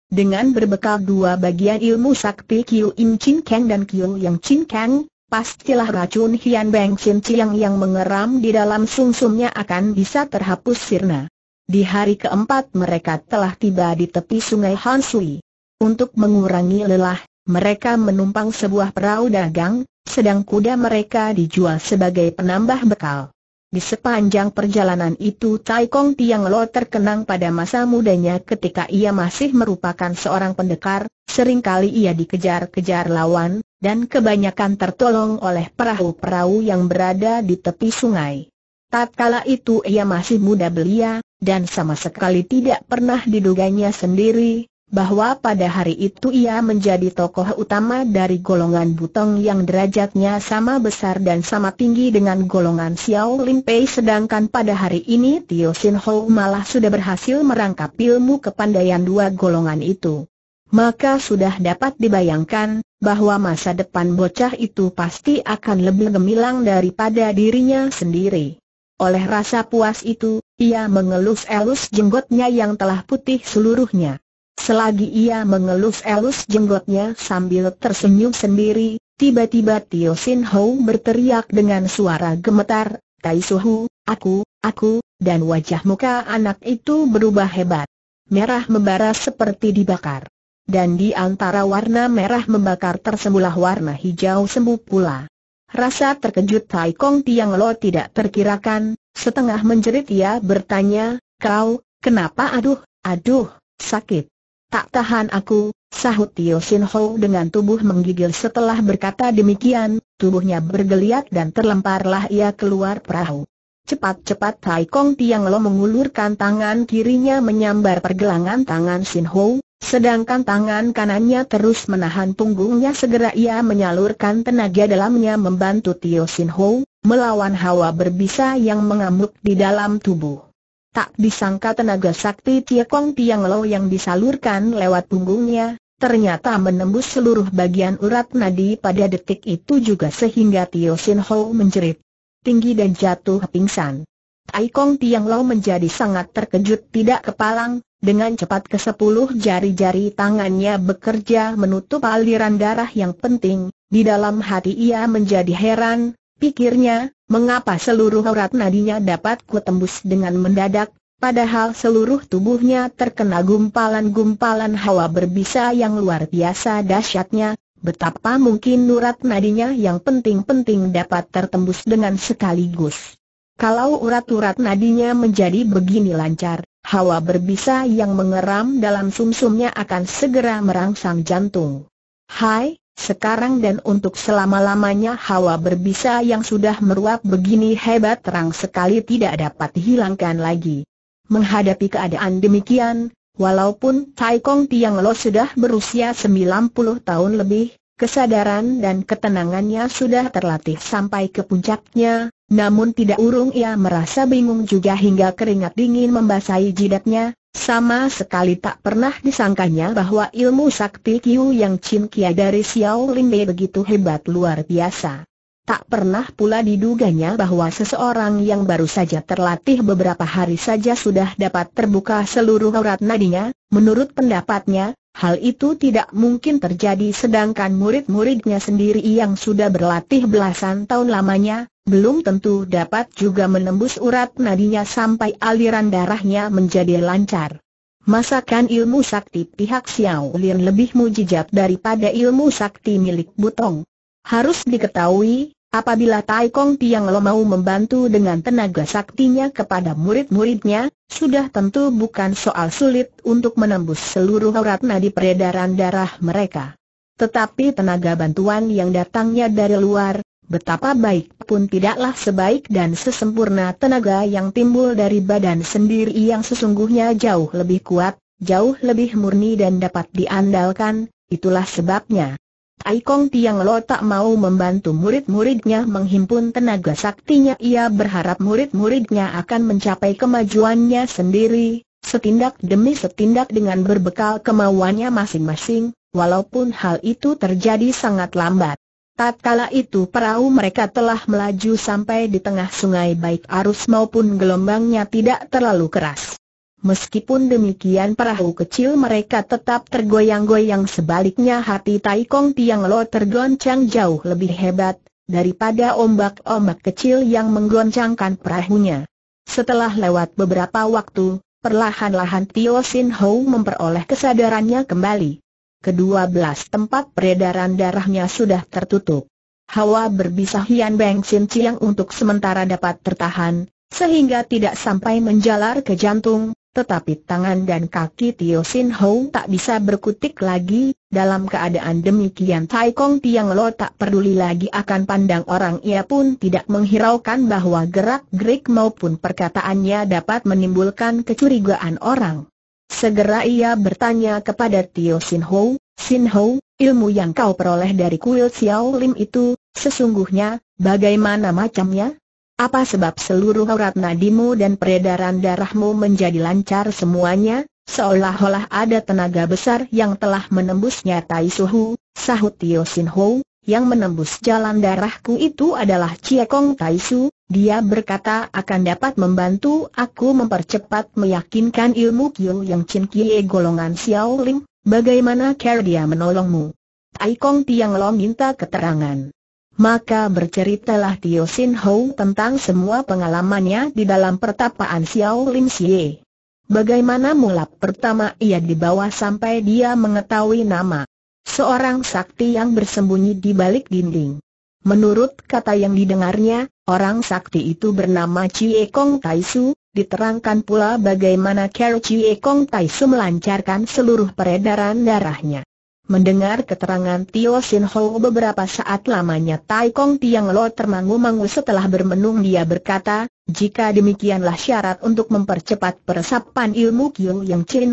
Dengan berbekal dua bagian ilmu sakti Kiu Im Chin Kang dan Kiu Yang Chin Kang, pastilah racun Hian Beng Chin Chiang yang mengeram di dalam sumsumnya akan bisa terhapus sirna. Di hari keempat mereka telah tiba di tepi sungai Hansui. Untuk mengurangi lelah, mereka menumpang sebuah perahu dagang, sedang kuda mereka dijual sebagai penambah bekal. Di sepanjang perjalanan itu Tai Kong Tiang Lo terkenang pada masa mudanya ketika ia masih merupakan seorang pendekar, seringkali ia dikejar-kejar lawan, dan kebanyakan tertolong oleh perahu-perahu yang berada di tepi sungai. Tatkala itu ia masih muda belia, dan sama sekali tidak pernah diduganya sendiri, bahwa pada hari itu ia menjadi tokoh utama dari golongan Butong yang derajatnya sama besar dan sama tinggi dengan golongan Xiao Lin Pei sedangkan pada hari ini Tio Sin Ho malah sudah berhasil merangkap ilmu kepandaian dua golongan itu. Maka sudah dapat dibayangkan, bahwa masa depan bocah itu pasti akan lebih gemilang daripada dirinya sendiri. Oleh rasa puas itu, ia mengelus-elus jenggotnya yang telah putih seluruhnya. Selagi ia mengelus-elus jenggotnya sambil tersenyum sendiri, tiba-tiba Tio Sin Ho berteriak dengan suara gemetar, Tai Su Hu, aku, aku, dan wajah muka anak itu berubah hebat. Merah membara seperti dibakar. Dan di antara warna merah membakar tersembulah warna hijau sembuh pula. Rasa terkejut Tai Kong Tiang Lo tidak terkirakan, setengah menjerit ia bertanya, kau, kenapa aduh, aduh, sakit. Tak tahan aku, sahut Tio Sin Ho dengan tubuh menggigil setelah berkata demikian, tubuhnya bergeliat dan terlemparlah ia keluar perahu. Cepat-cepat Tai Kong Tiang Lo mengulurkan tangan kirinya menyambar pergelangan tangan Sin Ho, Sedangkan tangan kanannya terus menahan punggungnya segera ia menyalurkan tenaga dalamnya membantu Tio Sin Ho, melawan hawa berbisa yang mengamuk di dalam tubuh. Tak disangka tenaga sakti Tia Kong Tiang Lo yang disalurkan lewat punggungnya, ternyata menembus seluruh bagian urat nadi pada detik itu juga sehingga Tio Sin Ho menjerit tinggi dan jatuh pingsan. Tai Kong Tiang Lo menjadi sangat terkejut tidak kepalang, dengan cepat ke sepuluh jari-jari tangannya bekerja menutup aliran darah yang penting, di dalam hati ia menjadi heran, pikirnya, mengapa seluruh urat nadinya dapat kutembus dengan mendadak, padahal seluruh tubuhnya terkena gumpalan-gumpalan hawa berbisa yang luar biasa dahsyatnya, betapa mungkin urat nadinya yang penting-penting dapat tertembus dengan sekaligus. Kalau urat-urat nadinya menjadi begini lancar, hawa berbisa yang mengeram dalam sumsumnya akan segera merangsang jantung. Hai, sekarang dan untuk selama-lamanya hawa berbisa yang sudah meruap begini hebat terang sekali tidak dapat dihilangkan lagi. Menghadapi keadaan demikian, walaupun Tai Kong Tiang Lo sudah berusia 90 tahun lebih, Kesadaran dan ketenangannya sudah terlatih sampai ke puncaknya, namun tidak urung ia merasa bingung juga hingga keringat dingin membasahi jidatnya, sama sekali tak pernah disangkanya bahwa ilmu sakti Kiu yang Chin Kia dari Xiao Lin Bei begitu hebat luar biasa. Tak pernah pula diduganya bahwa seseorang yang baru saja terlatih beberapa hari saja sudah dapat terbuka seluruh aurat nadinya, menurut pendapatnya, Hal itu tidak mungkin terjadi sedangkan murid-muridnya sendiri yang sudah berlatih belasan tahun lamanya, belum tentu dapat juga menembus urat nadinya sampai aliran darahnya menjadi lancar. Masakan ilmu sakti pihak Xiao Lin lebih mujijat daripada ilmu sakti milik Butong. Harus diketahui, Apabila Tai Kong Tiang Lo mau membantu dengan tenaga saktinya kepada murid-muridnya, sudah tentu bukan soal sulit untuk menembus seluruh aurat nadi peredaran darah mereka. Tetapi tenaga bantuan yang datangnya dari luar, betapa baik pun tidaklah sebaik dan sesempurna tenaga yang timbul dari badan sendiri yang sesungguhnya jauh lebih kuat, jauh lebih murni dan dapat diandalkan, itulah sebabnya. Aikong Kong Tiang Lo tak mau membantu murid-muridnya menghimpun tenaga saktinya Ia berharap murid-muridnya akan mencapai kemajuannya sendiri, setindak demi setindak dengan berbekal kemauannya masing-masing, walaupun hal itu terjadi sangat lambat. Tatkala itu perahu mereka telah melaju sampai di tengah sungai baik arus maupun gelombangnya tidak terlalu keras. Meskipun demikian perahu kecil mereka tetap tergoyang-goyang sebaliknya hati Tai Kong Tiang Lo tergoncang jauh lebih hebat, daripada ombak-ombak kecil yang menggoncangkan perahunya. Setelah lewat beberapa waktu, perlahan-lahan Tio Sin Ho memperoleh kesadarannya kembali. Kedua belas tempat peredaran darahnya sudah tertutup. Hawa berbisa Hian Beng Sin Chiang untuk sementara dapat tertahan, sehingga tidak sampai menjalar ke jantung, tetapi tangan dan kaki Tio Sin Hou tak bisa berkutik lagi, dalam keadaan demikian Tai Kong Tiang Lo tak peduli lagi akan pandang orang ia pun tidak menghiraukan bahwa gerak-gerik maupun perkataannya dapat menimbulkan kecurigaan orang. Segera ia bertanya kepada Tio Sin Hou, Sin Hou, ilmu yang kau peroleh dari kuil Xiao Lim itu, sesungguhnya, bagaimana macamnya? Apa sebab seluruh urat nadimu dan peredaran darahmu menjadi lancar semuanya, seolah-olah ada tenaga besar yang telah menembusnya Tai Suhu, sahut Tio Sin Ho, yang menembus jalan darahku itu adalah Kong Tai Su, dia berkata akan dapat membantu aku mempercepat meyakinkan ilmu Kiu yang Chin Kie golongan Xiao Ling, bagaimana cara dia menolongmu? Tai Kong Tiang Lo minta keterangan. Maka berceritalah Tio Sin Ho tentang semua pengalamannya di dalam pertapaan Xiao Lim Xie. Bagaimana mulap pertama ia dibawa sampai dia mengetahui nama seorang sakti yang bersembunyi di balik dinding. Menurut kata yang didengarnya, orang sakti itu bernama Chie Kong Taisu, diterangkan pula bagaimana Kero Chie Kong Taisu melancarkan seluruh peredaran darahnya. Mendengar keterangan Tio Sin Ho beberapa saat lamanya Tai Kong Tiang Lo termangu-mangu setelah bermenung dia berkata, jika demikianlah syarat untuk mempercepat peresapan ilmu Kiu Yang Chin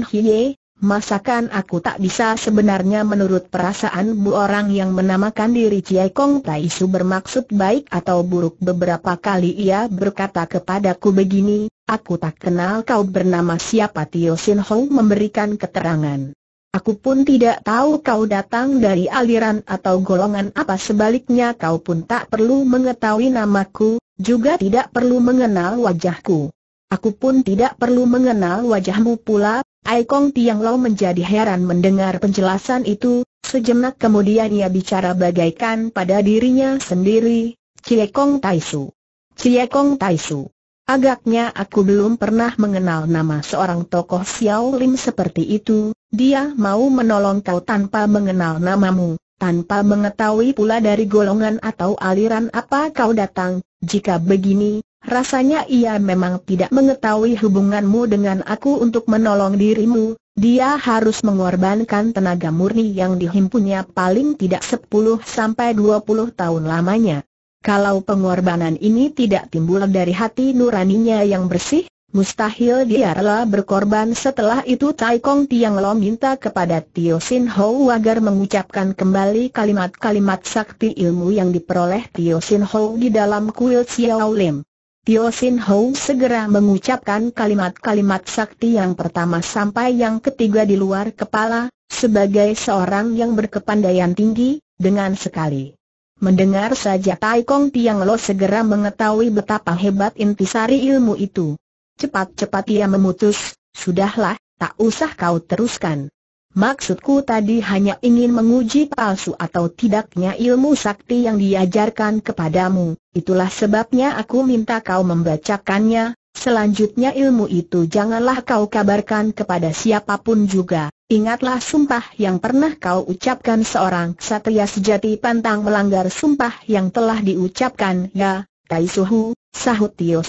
masakan aku tak bisa sebenarnya menurut perasaan bu orang yang menamakan diri Chiai Kong Tai Su bermaksud baik atau buruk beberapa kali ia berkata kepadaku begini, aku tak kenal kau bernama siapa Tio Sin Ho memberikan keterangan. Aku pun tidak tahu kau datang dari aliran atau golongan apa sebaliknya kau pun tak perlu mengetahui namaku, juga tidak perlu mengenal wajahku. Aku pun tidak perlu mengenal wajahmu pula, Aikong Tiang lo menjadi heran mendengar penjelasan itu, sejenak kemudian ia bicara bagaikan pada dirinya sendiri, Cie Kong Tai Su. Cie Kong Tai Su. Agaknya aku belum pernah mengenal nama seorang tokoh Xiao Lim seperti itu, dia mau menolong kau tanpa mengenal namamu, tanpa mengetahui pula dari golongan atau aliran apa kau datang. Jika begini, rasanya ia memang tidak mengetahui hubunganmu dengan aku untuk menolong dirimu. Dia harus mengorbankan tenaga murni yang dihimpunnya paling tidak 10-20 tahun lamanya. Kalau pengorbanan ini tidak timbul dari hati nuraninya yang bersih, Mustahil dia rela berkorban setelah itu Tai Kong Tiang Lo minta kepada Tio Sin Ho agar mengucapkan kembali kalimat-kalimat sakti ilmu yang diperoleh Tio Sin Ho di dalam kuil Xiao Lim. Tio Sin Ho segera mengucapkan kalimat-kalimat sakti yang pertama sampai yang ketiga di luar kepala, sebagai seorang yang berkepandaian tinggi, dengan sekali. Mendengar saja Tai Kong Tiang Lo segera mengetahui betapa hebat intisari ilmu itu. Cepat-cepat ia memutus, sudahlah, tak usah kau teruskan. Maksudku tadi hanya ingin menguji palsu atau tidaknya ilmu sakti yang diajarkan kepadamu, itulah sebabnya aku minta kau membacakannya, selanjutnya ilmu itu janganlah kau kabarkan kepada siapapun juga. Ingatlah sumpah yang pernah kau ucapkan seorang satria sejati pantang melanggar sumpah yang telah diucapkan ya, Kaisuhu, sahut Tio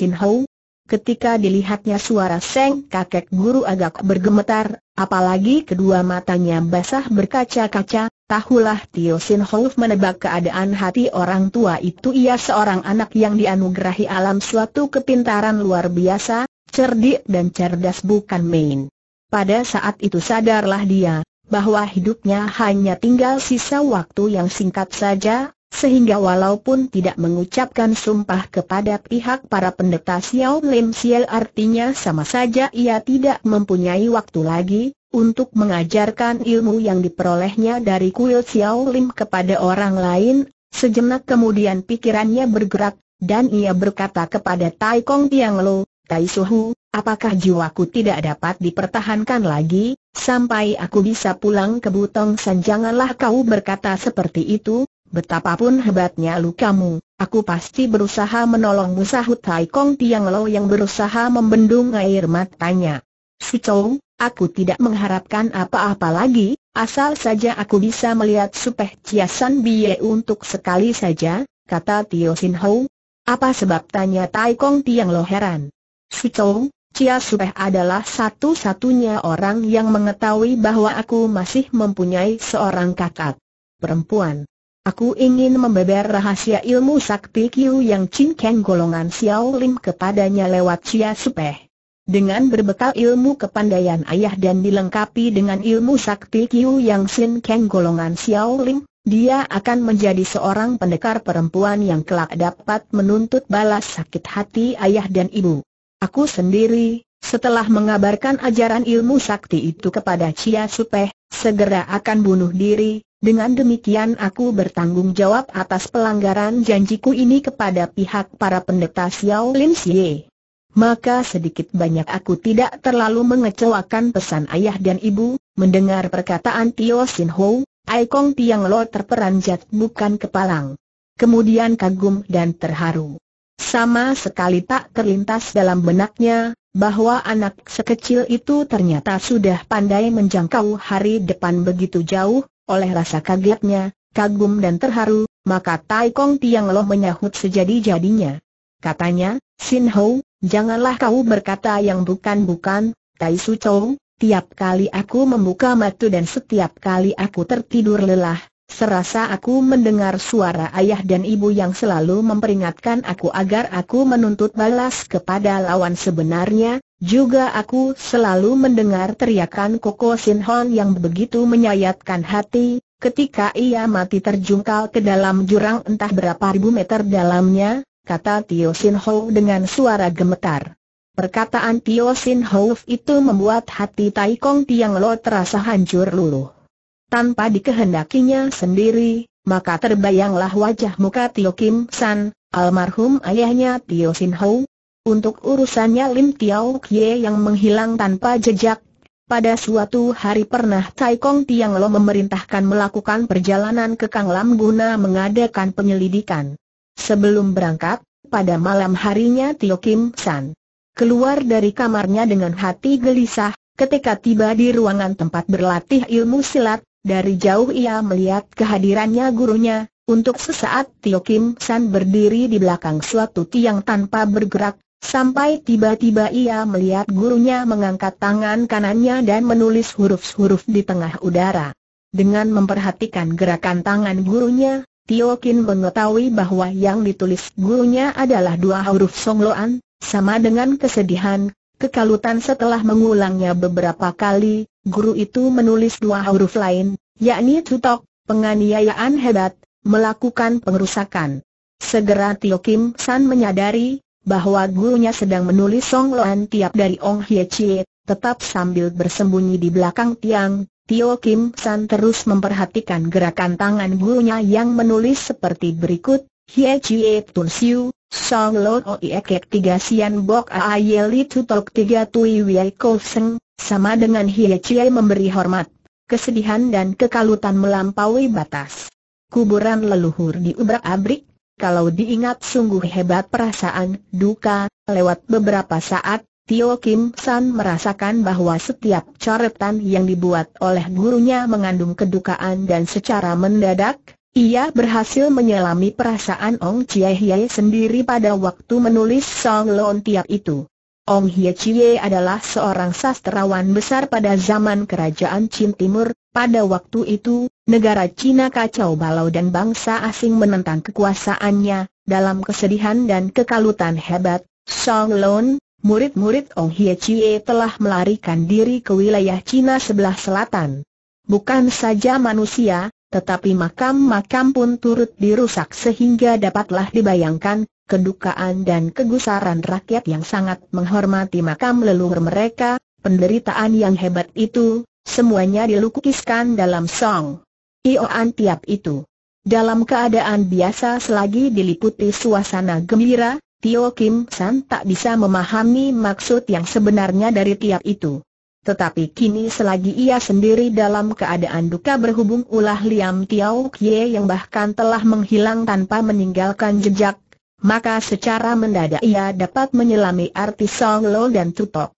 ketika dilihatnya suara Seng kakek guru agak bergemetar, apalagi kedua matanya basah berkaca-kaca, tahulah Tio Sin Holf menebak keadaan hati orang tua itu ia seorang anak yang dianugerahi alam suatu kepintaran luar biasa, cerdik dan cerdas bukan main. Pada saat itu sadarlah dia, bahwa hidupnya hanya tinggal sisa waktu yang singkat saja, sehingga walaupun tidak mengucapkan sumpah kepada pihak para pendeta Xiao Lim Xiel artinya sama saja ia tidak mempunyai waktu lagi, untuk mengajarkan ilmu yang diperolehnya dari kuil Xiao Lim kepada orang lain, sejenak kemudian pikirannya bergerak, dan ia berkata kepada Tai Kong Tiang Lo, Tai Suhu, apakah jiwaku tidak dapat dipertahankan lagi, sampai aku bisa pulang ke Butong San janganlah kau berkata seperti itu, Betapapun hebatnya lukamu, aku pasti berusaha menolongmu sahut Tai Kong Tiang Lo yang berusaha membendung air matanya. Su Chou, aku tidak mengharapkan apa-apa lagi, asal saja aku bisa melihat Supeh Ciasan Bie untuk sekali saja, kata Tio Sin Hou. Apa sebab tanya Tai Kong Tiang Lo heran. Su Chou, Chia Supeh adalah satu-satunya orang yang mengetahui bahwa aku masih mempunyai seorang kakak perempuan. Aku ingin membeber rahasia ilmu sakti Kiu yang Chin Keng golongan Xiao Lim kepadanya lewat Chia Supeh. Dengan berbekal ilmu kepandaian ayah dan dilengkapi dengan ilmu sakti Kiu yang Chin Keng golongan Xiao Lim, dia akan menjadi seorang pendekar perempuan yang kelak dapat menuntut balas sakit hati ayah dan ibu. Aku sendiri, setelah mengabarkan ajaran ilmu sakti itu kepada Chia Supeh, segera akan bunuh diri, dengan demikian aku bertanggung jawab atas pelanggaran janjiku ini kepada pihak para pendeta Xiao Lin Xie. Maka sedikit banyak aku tidak terlalu mengecewakan pesan ayah dan ibu, mendengar perkataan Tio Sin Ho, Kong Tiang Lo terperanjat bukan kepalang. Kemudian kagum dan terharu. Sama sekali tak terlintas dalam benaknya, bahwa anak sekecil itu ternyata sudah pandai menjangkau hari depan begitu jauh, oleh rasa kagetnya, kagum dan terharu, maka Tai Kong Tiang Loh menyahut sejadi-jadinya. Katanya, Sin Ho, janganlah kau berkata yang bukan-bukan, Tai Su Chou, tiap kali aku membuka mata dan setiap kali aku tertidur lelah, serasa aku mendengar suara ayah dan ibu yang selalu memperingatkan aku agar aku menuntut balas kepada lawan sebenarnya, juga aku selalu mendengar teriakan Koko Sin yang begitu menyayatkan hati, ketika ia mati terjungkal ke dalam jurang entah berapa ribu meter dalamnya, kata Tio Sin Ho dengan suara gemetar. Perkataan Tio Sin itu membuat hati Tai Kong Tiang Lo terasa hancur luluh. Tanpa dikehendakinya sendiri, maka terbayanglah wajah muka Tio Kim San, almarhum ayahnya Tio Sin Ho, untuk urusannya Lim Tiao Kie yang menghilang tanpa jejak, pada suatu hari pernah Tai Kong Tiang Lo memerintahkan melakukan perjalanan ke Kang Lam guna mengadakan penyelidikan. Sebelum berangkat, pada malam harinya Tio Kim San keluar dari kamarnya dengan hati gelisah, ketika tiba di ruangan tempat berlatih ilmu silat, dari jauh ia melihat kehadirannya gurunya, untuk sesaat Tio Kim San berdiri di belakang suatu tiang tanpa bergerak, Sampai tiba-tiba ia melihat gurunya mengangkat tangan kanannya dan menulis huruf-huruf di tengah udara. Dengan memperhatikan gerakan tangan gurunya, Tio Kin mengetahui bahwa yang ditulis gurunya adalah dua huruf songloan, sama dengan kesedihan, kekalutan setelah mengulangnya beberapa kali, guru itu menulis dua huruf lain, yakni tutok, penganiayaan hebat, melakukan pengerusakan. Segera Tio Kim San menyadari bahwa gurunya sedang menulis Song Loan Tiap dari Ong Hye Chie, tetap sambil bersembunyi di belakang tiang, Tio Kim San terus memperhatikan gerakan tangan gurunya yang menulis seperti berikut, Hye Chie Tun Siu, Song Loan Oi Ekek Tiga Sian Bok Aye Li Tutok Tiga Tui Wei Kou Seng, sama dengan Hye Chie memberi hormat, kesedihan dan kekalutan melampaui batas. Kuburan leluhur diubrak-abrik, kalau diingat sungguh hebat perasaan duka, lewat beberapa saat, Tio Kim San merasakan bahwa setiap coretan yang dibuat oleh gurunya mengandung kedukaan dan secara mendadak, ia berhasil menyelami perasaan Ong Chie Hye sendiri pada waktu menulis Song Lon Tiap itu. Ong Hye Chie adalah seorang sastrawan besar pada zaman kerajaan Chin Timur, pada waktu itu, Negara Cina kacau balau dan bangsa asing menentang kekuasaannya, dalam kesedihan dan kekalutan hebat, Song Lone, murid-murid Ong Hie Chie telah melarikan diri ke wilayah Cina sebelah selatan. Bukan saja manusia, tetapi makam-makam pun turut dirusak sehingga dapatlah dibayangkan, kedukaan dan kegusaran rakyat yang sangat menghormati makam leluhur mereka, penderitaan yang hebat itu, semuanya dilukiskan dalam song. Ioan Tiap itu. Dalam keadaan biasa selagi diliputi suasana gembira, Tio Kim San tak bisa memahami maksud yang sebenarnya dari Tiap itu. Tetapi kini selagi ia sendiri dalam keadaan duka berhubung ulah Liam Tiao Kie yang bahkan telah menghilang tanpa meninggalkan jejak, maka secara mendadak ia dapat menyelami arti Song Lo dan Tutok.